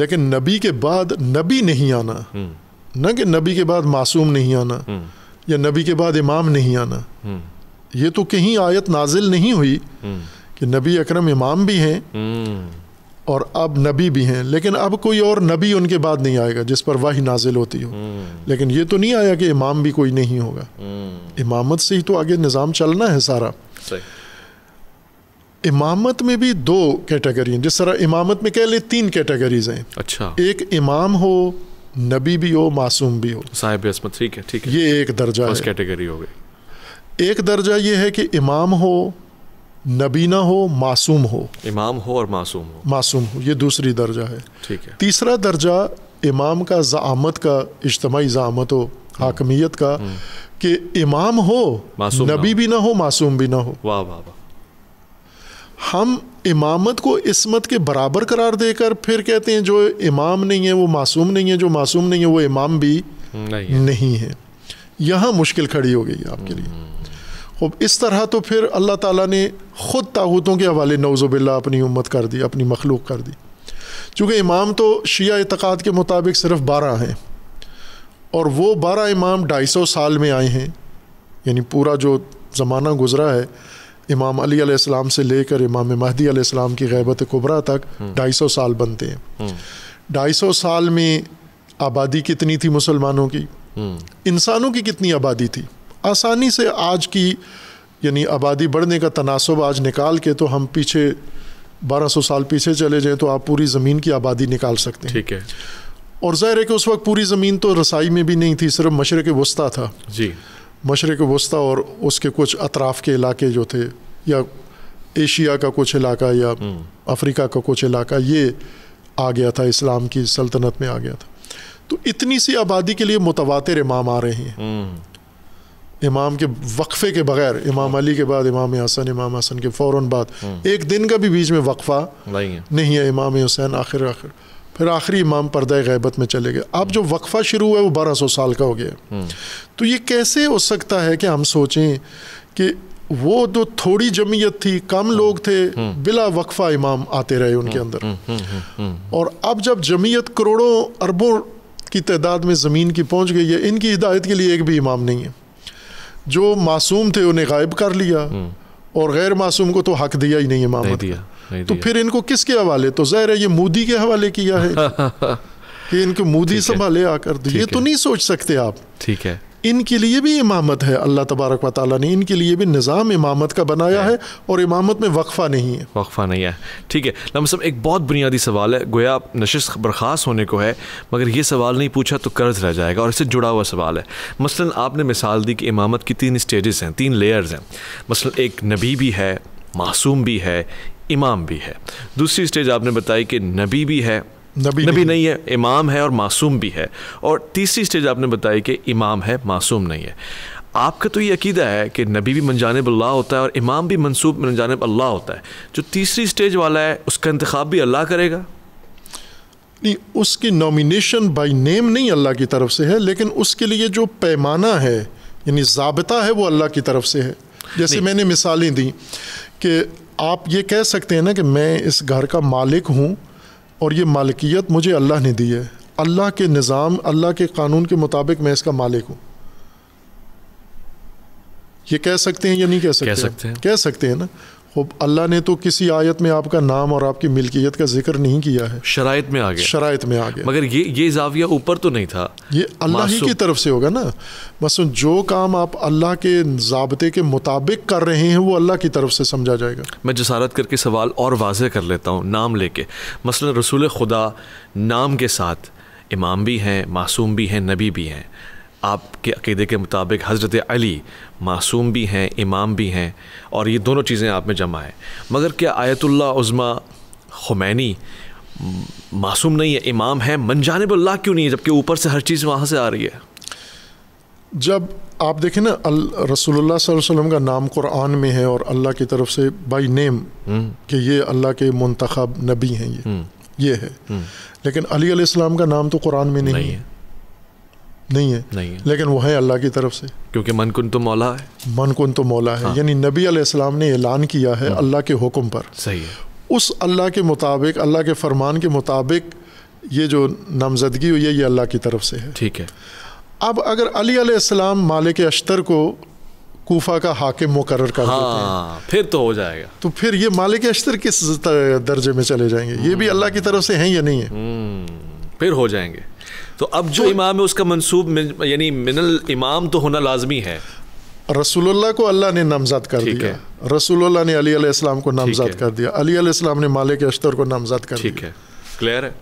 लेकिन नबी के बाद नबी नहीं आना हम्म। न कि नबी के बाद मासूम नहीं आना हम्म। या नबी के बाद इमाम नहीं आना ये तो कहीं आयत नाजिल नहीं हुई कि नबी अकरम इमाम भी हैं और अब नबी भी हैं लेकिन अब कोई और नबी उनके बाद नहीं आएगा जिस पर वाही नाजिल होती हो हम्म। लेकिन ये तो नहीं आया कि इमाम भी कोई नहीं होगा हम्म। इमामत से ही तो आगे निज़ाम चलना है सारा इमामत में भी दो कैटेगरी हैं जिस तरह इमामत में कह ले तीन कैटेगरीज हैं अच्छा एक इमाम हो नबी भी हो मासूम भी हो साहिब ठीक है ठीक है ये एक दर्जा कैटेगरी हो गई एक दर्जा यह है कि इमाम हो नबीना हो मासूम हो इमाम हो और मासूम हो मासूम हो ये दूसरी दर्जा है ठीक है तीसरा दर्जा इमाम का ज़ामत का इज्तमी ज़ामत हो हाकमियत का हम्म। कि इमाम हो नबी भी ना हो मासूम भी ना हो वाह वाह वाह हम इमामत को इसमत के बराबर करार देकर फिर कहते हैं जो इमाम नहीं है वो मासूम नहीं है जो मासूम नहीं है वो इमाम भी नहीं है, नहीं है। यहाँ मुश्किल खड़ी हो गई आपके लिए हम्म। अब इस तरह तो फिर अल्लाह ताला ने ख़ुद ताबूतों के हवाले नौज़बिल्ला अपनी उम्मत कर दी अपनी मखलूक कर दी चूँकि इमाम तो शिया इतकाद के मुताबिक सिर्फ़ बारह हैं और वो बारह इमाम ढाई सौ साल में आए हैं यानी पूरा जो ज़माना गुज़रा है इमाम अली अलैहिस्सलाम से लेकर इमाम महदी अलैहिस्सलाम की गैबत कुबरा तक हम्म। ढाई सौ साल बनते हैं हम्म। ढाई सौ साल में आबादी कितनी थी मुसलमानों की हम्म। इंसानों की कितनी आबादी थी आसानी से आज की यानी आबादी बढ़ने का तनासब आज निकाल के तो हम पीछे 1200 साल पीछे चले जाएँ तो आप पूरी ज़मीन की आबादी निकाल सकते हैं ठीक है और ज़ाहिर है कि उस वक्त पूरी ज़मीन तो रसाई में भी नहीं थी सिर्फ मशरक़ वस्ती था जी मशरक़ वस्ती और उसके कुछ अतराफ़ के इलाके जो थे या एशिया का कुछ इलाका या हम्म। अफ्रीका का कुछ इलाका ये आ गया था इस्लाम की सल्तनत में आ गया था तो इतनी सी आबादी के लिए मुतवातर इमाम आ रहे हैं हम्म। इमाम के वक्फ़े के बगैर इमाम हाँ। अली के बाद इमाम हसन इमाम हसन के फ़ौर बाद हम्म। एक दिन का भी बीच में वक्फ़ा नहीं है नहीं है इमाम हुसैन आखिर आखिर फिर आखिरी इमाम परदा गैबत में चले गए अब जो हम्म। वक्फ़ा शुरू हुआ है वो बारह सौ साल का हो गया है हम्म। तो ये कैसे हो सकता है कि हम सोचें कि वो जो तो थोड़ी जमीयत थी कम लोग थे बिला वक्फ़ा इमाम आते रहे उनके अंदर और अब जब जमीयत करोड़ों अरबों की तादाद में ज़मीन की पहुँच गई है इनकी हिदायत के लिए एक भी इमाम नहीं है जो मासूम थे उन्हें गायब कर लिया हम्म। और गैर मासूम को तो हक दिया ही नहीं इमामत दिया, तो फिर इनको किसके हवाले तो जहर है ये मोदी के हवाले किया है कि इनको मोदी संभाले आकर तो ये तो नहीं सोच सकते आप ठीक है इनके लिए भी इमामत है अल्लाह तबारक व ताली ने इनके लिए भी निज़ाम इमामत का बनाया है और इमामत में वक्फ़ा नहीं है वक्फ़ा नहीं है ठीक है लम सब एक बहुत बुनियादी सवाल है गोया नशस्त बर्खास्त होने को है मगर ये सवाल नहीं पूछा तो कर्ज़ रह जाएगा और इससे जुड़ा हुआ सवाल है मसलन आपने मिसाल दी कि इमामत की तीन स्टेजेस हैं तीन लेयर्स हैं मसलन एक नबी भी है मासूम भी है इमाम भी है दूसरी स्टेज आपने बताई कि नबी भी है नबी, नबी नहीं है इमाम है और मासूम भी है और तीसरी स्टेज आपने बताई कि इमाम है मासूम नहीं है आपका तो ये अकीदा है कि नबी भी मनजानब अल्लाह होता है और इमाम भी मनसूब मनजानब अल्लाह होता है जो तीसरी स्टेज वाला है उसका इंतखा भी अल्लाह करेगा नहीं उसकी नॉमिनेशन बाय नेम नहीं अल्लाह की तरफ से है लेकिन उसके लिए जो पैमाना है यानी जबता है वो अल्लाह की तरफ से है जैसे मैंने मिसालें दी कि आप ये कह सकते हैं ना कि मैं इस घर का मालिक हूँ और ये मालिकियत मुझे अल्लाह ने दी है अल्लाह के निज़ाम अल्लाह के कानून के मुताबिक मैं इसका मालिक हूँ ये कह सकते हैं या नहीं कह सकते सकते कह सकते हैं ना वो अल्लाह ने तो किसी आयत में आपका नाम और आपकी मिल्कियत का जिक्र नहीं किया है शराइत में आ गया शराइत में आ गया मगर ये ये जाविया ऊपर तो नहीं था ये अल्लाह ही की तरफ से होगा ना बस जो काम आप अल्लाह के जबते के मुताबिक कर रहे हैं वो अल्लाह की तरफ से समझा जाएगा मैं जसारत करके सवाल और वाज कर लेता हूँ नाम ले लेके मसला रसूल खुदा नाम के साथ इमाम भी हैं मासूम भी हैं नबी भी हैं आपके अकीदे के मुताबिक हज़रत अली मासूम भी हैं इमाम भी हैं और ये दोनों चीज़ें आप में जमा हैं मगर क्या आयतुल्ला उज़मा खुमैनी मासूम नहीं है इमाम है मनजानबल्ला क्यों नहीं है जबकि ऊपर से हर चीज़ वहाँ से आ रही है जब आप देखें ना रसोल्ला वसम का नाम कुरान में है और अल्लाह की तरफ से बाई नेम हम्म। कि ये अल्लाह के मंतखब नबी हैं ये हम्म। ये है हम्म। लेकिन अली का नाम तो कुरान में नहीं, नहीं है नहीं है नहीं है लेकिन वो है अल्लाह की तरफ से क्योंकि मन तो मौला है मन तो मौला है हाँ। यानी नबी अलैहिस्सलाम ने ऐलान किया है हाँ। अल्लाह के हुक्म पर सही है उस अल्लाह के मुताबिक अल्लाह के फरमान के मुताबिक ये जो नामजदगी हुई है ये अल्लाह की तरफ से है ठीक है अब अगर अली अलैहिस्सलाम मालिक अश्तर को कोफा का हाकिम मुकर कर हाँ, देते हैं हाँ, फिर तो हो जाएगा तो फिर ये मालिक अश्तर किस दर्जे में चले जाएंगे ये भी अल्लाह की तरफ से हैं या नहीं है हम्म, फिर हो जाएंगे तो अब जो तो, इमाम है उसका मनसूब यानी मिनल इमाम तो होना लाजमी है रसूलुल्लाह को अल्लाह ने नामज़द कर दिया रसूलुल्लाह ने अली अलैहिस्सलाम को नामज़द कर दिया अली अलैहिस्सलाम ने मालिक अश्तर को नामज़द कर दिया क्लियर है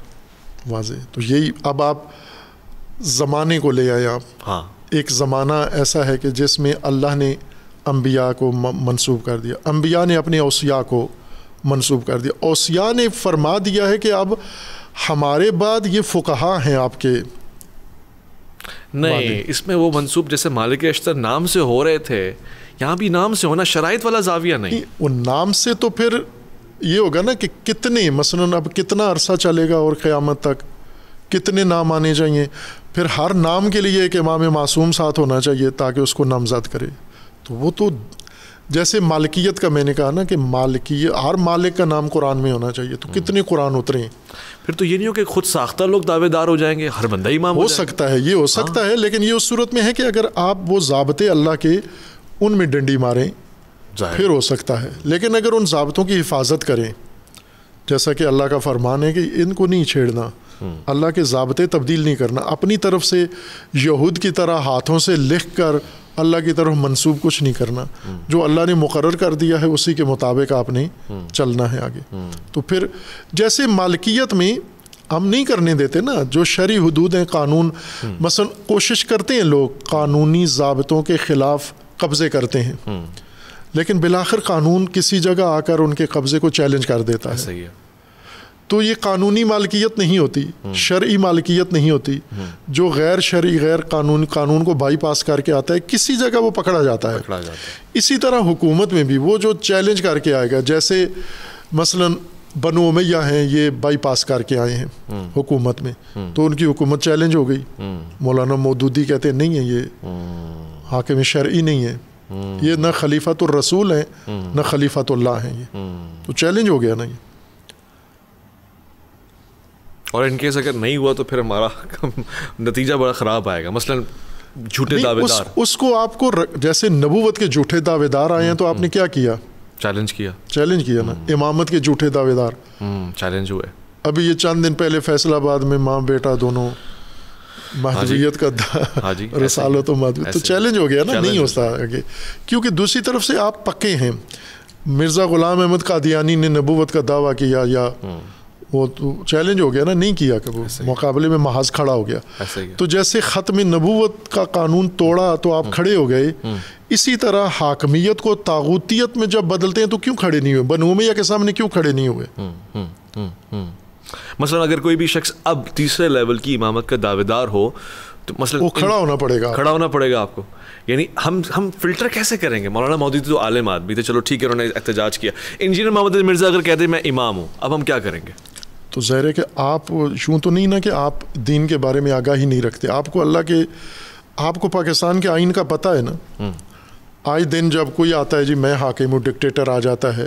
वाजे तो यही अब आप ज़माने को ले आए आप हाँ एक ज़माना ऐसा है कि जिसमें अल्लाह ने अम्बिया को मनसूब कर दिया अम्बिया ने अपने ओसिया को मनसूब कर दिया ओसिया ने फरमा दिया है कि अब हमारे बाद ये फ़ुकहा हैं आपके नहीं इसमें वो मनसूब जैसे मालिक अश्तर नाम से हो रहे थे यहाँ भी नाम से होना शराइ वाला जाविया नहीं वो नाम से तो फिर ये होगा ना कि कितने मसलन अब कितना अरसा चलेगा और क़्यामत तक कितने नाम आने चाहिए फिर हर नाम के लिए एक इमाम मासूम साथ होना चाहिए ताकि उसको नामजद करे तो वो तो जैसे मालिकियत का मैंने कहा ना कि मालिकी हर मालिक का नाम कुरान में होना चाहिए तो हम्म। कितने कुरान उतरे फिर तो ये नहीं हो कि खुद साख्ता लोग दावेदार हो जाएंगे हर बंदा इमाम हो, सकता है ये हो हाँ। सकता है लेकिन ये उस सूरत में है कि अगर आप वो जबते अल्लाह के उनमें डंडी मारें फिर हो सकता है लेकिन अगर उन जबतों की हिफाजत करें जैसा कि अल्लाह का फरमान है कि इनको नहीं छेड़ना अल्लाह के ज़बते तब्दील नहीं करना अपनी तरफ से यहूद की तरह हाथों से लिख कर अल्लाह की तरफ मनसूब कुछ नहीं करना जो अल्लाह ने मुकर कर दिया है उसी के मुताबिक आपने चलना है आगे तो फिर जैसे मालिकियत में हम नहीं करने देते ना जो शरी हदूद हैं कानून मसल कोशिश करते हैं लोग कानूनी जबतों के ख़िलाफ़ कब्ज़े करते हैं लेकिन बिलाखिर कानून किसी जगह आकर उनके कब्ज़े को चैलेंज कर देता है सही है तो ये कानूनी मालकियत नहीं होती हम्म। शर् मालकियत नहीं होती हम्म। जो गैर शर्य गैर कानून कानून को बाईपास करके आता है किसी जगह वो पकड़ा जाता है, पकड़ा जाता है। इसी तरह हुकूमत में भी वो जो चैलेंज करके आएगा जैसे मसलन बनु उमैया हैं ये बाईपास करके आए हैं हम्म। हुकूमत में तो उनकी हुकूमत चैलेंज हो गई मौलाना मौदूदी कहते हैं नहीं है ये हाकि में शर् नहीं है ये न खलीफा तो रसूल हैं न खलीफा तो हैं ये तो चैलेंज हो गया ना ये और इनकेस अगर नहीं हुआ तो फिर हमारा नतीजा बड़ा ख़राब आएगा मसलन झूठे दावेदार उस, उसको आपको र, जैसे नबूवत के झूठे दावेदार आए हैं तो आपने हम्म। क्या किया चैलेंज किया चैलेंज किया ना हम्म। इमामत के झूठे दावेदार चैलेंज हम्म, हुए अभी ये चंद दिन पहले फैसलाबाद में माँ बेटा दोनों हाँ माधवियत का हाँ रसालत तो माधवियत तो चैलेंज हो गया ना नहीं होता आगे क्योंकि दूसरी तरफ से आप पक्के हैं मिर्ज़ा ग़ुलाम अहमद कादियानी ने नबूवत का दावा किया या वो तो चैलेंज हो गया ना नहीं किया कब मुकाबले में महाज खड़ा हो गया तो जैसे ख़त्म नबूवत का कानून तोड़ा तो आप हम्म। खड़े हो गए हम्म। इसी तरह हाकमियत को तागूतियत में जब बदलते हैं तो क्यों खड़े नहीं हुए बन उमैया के सामने क्यों खड़े नहीं हुए हम्म, मसलन अगर कोई भी शख्स अब तीसरे लेवल की इमामत का दावेदार हो तो मसलन वो खड़ा होना पड़ेगा खड़ा होना पड़ेगा आपको यानी हम हम फिल्टर कैसे करेंगे मौलाना मोदी तो आलिम आदमी थे चलो ठीक है उन्होंने एहतजाज किया इंजीनियर मोहम्मद मिर्ज़ा अगर कहते मैं इमाम हूँ अब हम क्या करेंगे तो ज़ाहिर है कि आप यूँ तो नहीं ना कि आप दीन के बारे में आगाही नहीं रखते आपको अल्लाह के आपको पाकिस्तान के आइन का पता है ना हम्म। आज दिन जब कोई आता है जी मैं हाकिम हूँ डिक्टेटर आ जाता है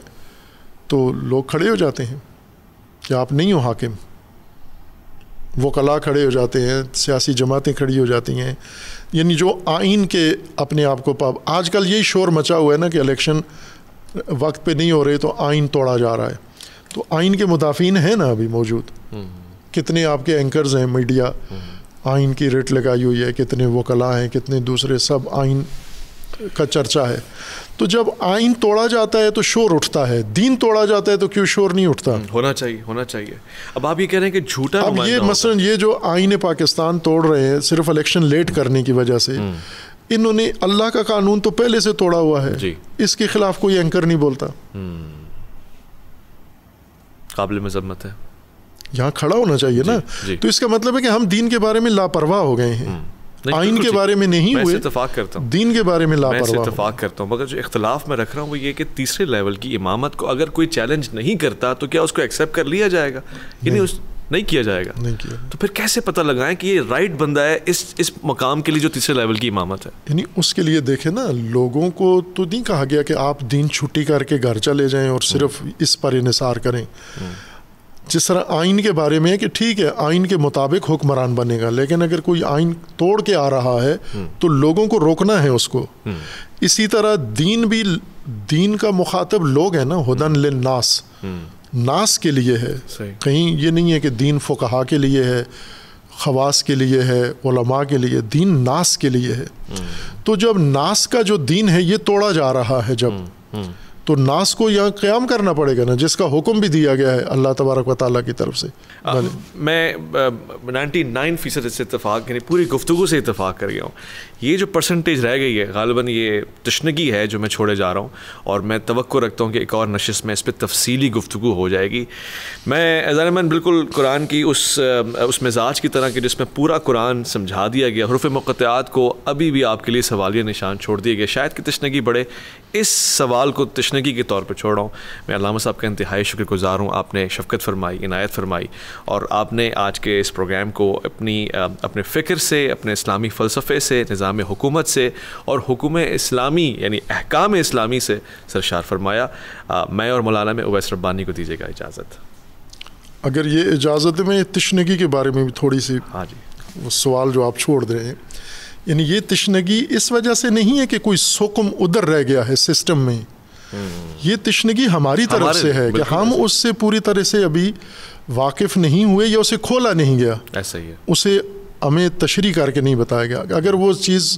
तो लोग खड़े हो जाते हैं कि आप नहीं हो हाकिम वो कला खड़े हो जाते हैं सियासी जमातें खड़ी हो जाती हैं यानी जो आइन के अपने आप को पाप आजकल यही शोर मचा हुआ है ना कि इलेक्शन वक्त पे नहीं हो रहे तो आइन तोड़ा जा रहा है तो आइन के मुताफिन हैं ना अभी मौजूद कितने आपके एंकर्स हैं मीडिया आइन की रेट लगाई हुई है कितने वकला हैं कितने दूसरे सब आइन का चर्चा है तो जब आइन तोड़ा जाता है तो शोर उठता है दीन तोड़ा जाता है तो क्यों शोर नहीं उठता हम्म, होना चाहिए होना चाहिए अब आप ये कह रहे हैं कि झूठा अब ये मसलन ये जो आइन पाकिस्तान तोड़ रहे हैं सिर्फ इलेक्शन लेट करने की वजह से हम्म। इन्होंने अल्लाह का कानून तो पहले से तोड़ा हुआ है इसके खिलाफ कोई एंकर नहीं बोलता हम्म। काबिल मजम्मत है यहाँ खड़ा होना चाहिए ना तो इसका मतलब है कि हम दीन के बारे में लापरवाह हो गए हैं हम्म। आइन के बारे में नहीं हुए इतफाक करता हूँ दीन के बारे में लापरवाह इतफाक करता हूँ मगर जो इख्तलाफ में रख रहा हूँ वो ये कि तीसरे लेवल की इमामत को अगर कोई चैलेंज नहीं करता तो क्या उसको एक्सेप्ट कर लिया जाएगा यानी उस नहीं किया जाएगा नहीं किया तो फिर कैसे पता लगाएं कि ये राइट बंदा है इस इस मकाम के लिए जो तीसरे लेवल की इमामत है यानी उसके लिए देखे ना लोगों को तो नहीं कहा गया कि आप दिन छुट्टी करके घर चले जाएं और सिर्फ हम्म। इस पर इसार करें हम्म। जिस तरह आइन के बारे में है कि ठीक है आइन के मुताबिक हुक्मरान बनेगा लेकिन अगर कोई आइन तोड़ के आ रहा है हम्म। तो लोगों को रोकना है उसको इसी तरह दीन भी दीन का मुखातब लोग हैं ना हदन लिन नास नास के लिए है कहीं ये नहीं है कि दीन फ़ुकहा के लिए है खवास के लिए है उलमा के लिए दीन नास के लिए है हम्म। तो जब नास का जो दीन है ये तोड़ा जा रहा है जब हम्म, हम्म। तो नास को यहाँ क़्याम करना पड़ेगा ना जिसका हुक्म भी दिया गया है अल्लाह तबारक वाली की तरफ से आ, मैं नाइन्टी नाइन फ़ीसद इससे इतफाक़ यानी पूरी गुफ्तु से इतफाक़ कर गया हूँ ये जो परसेंटेज रह गई है गालबा ये तशनगी है जो मैं छोड़े जा रहा हूँ और मैं तो रखता हूँ कि एक और नशस्त में इस पर तफसली गुफ्तु हो जाएगी मैं ज़ानमन बिल्कुल कुरान की उस उस मिजाज की तरह की जिसमें पूरा कुरान समझा दिया गया हरूफ मक़ात को अभी भी आपके लिए सवालिया निशान छोड़ दिए गए शायद कि तशनगी बड़े इस सवाल को तशनगी के तौर पर छोड़ रहा हूँ मैं अलामा साहब का इंतहाई शुक्रगुजार हूँ आपने शफकत फरमाई इनायत फरमाई और आपने आज के इस प्रोग्राम को अपनी अपने फ़िक्र से अपने इस्लामी फ़लसफ़े से निज़ाम निज़ाम हुकूमत से और हुकुम इस्लामी यानी अहकाम इस्लामी से सरशार फरमाया आ, मैं और मौलाना में अवैस रब्बानी को दीजिएगा इजाज़त अगर ये इजाज़त में तशनगी के बारे में भी थोड़ी सी हाँ जी वो सवाल जो आप छोड़ रहे हैं यानी ये तशनगी इस वजह से नहीं है कि कोई सुकम उधर रह गया है सिस्टम में हम्म। ये तशनगी हमारी तरफ से है कि हम उससे पूरी तरह से अभी वाकिफ़ नहीं हुए या उसे खोला नहीं गया ऐसा ही है उसे हमें तशरी करके नहीं बताया गया अगर वो चीज़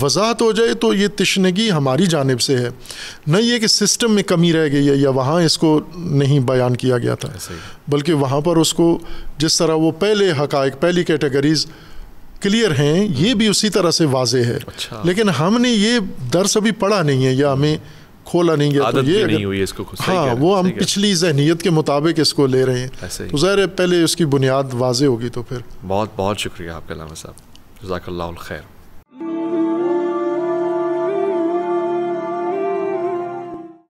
वजाहत हो जाए तो ये तशनगी हमारी जानब से है न ये कि सिस्टम में कमी रह गई है या वहाँ इसको नहीं बयान किया गया था बल्कि वहाँ पर उसको जिस तरह वो पहले हक़ पहली कैटेगरीज़ क्लियर हैं ये भी उसी तरह से वाज है अच्छा। लेकिन हमने ये दर्स अभी पढ़ा नहीं है या हमें खोला नहीं गया तो ये नहीं हुई इसको हाँ वो हम पिछली जहनीत के मुताबिक इसको ले रहे हैं तो ज़ाहिर पहले उसकी बुनियाद वाजे होगी तो फिर बहुत बहुत शुक्रिया आपके लामा साहब जजाकल्ला खैर